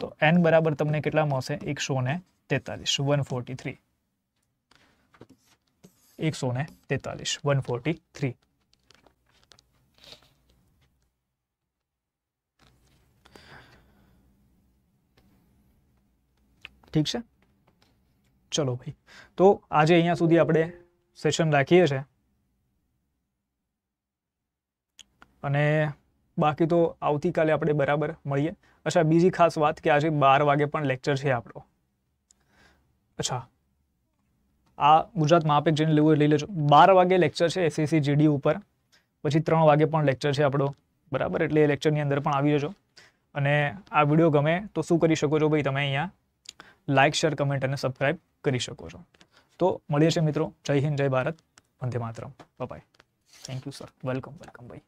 तो एन बराबर तमने के सौ तेतालीस वन फोर्टी थ्री एक सौ तेतालीस वन फोर्टी थ्री ठीक है ચલો ભાઈ તો આજે અહીંયા સુધી આપણે સેશન રાખીએ છીએ અને બાકી તો આવતીકાલે આપણે બરાબર મળીએ અચ્છા બીજી ખાસ વાત કે આજે બાર વાગે પણ લેક્ચર છે આપણો અચ્છા આ ગુજરાત મહાપેક જેને લેવું લઈ લેજો બાર વાગે લેક્ચર છે એસએસસી જીડી ઉપર પછી ત્રણ વાગે પણ લેક્ચર છે આપણો બરાબર એટલે એ લેક્ચરની અંદર પણ આવી જજો અને આ વિડીયો ગમે તો શું કરી શકો છો ભાઈ તમે અહીંયા લાઇક શેર કમેન્ટ અને સબસ્ક્રાઇબ કરી શકો છો તો મળીએ છીએ મિત્રો જય હિન્દ જય Bharat Vande Mataram bye thank you sir welcome welcome ભાઈ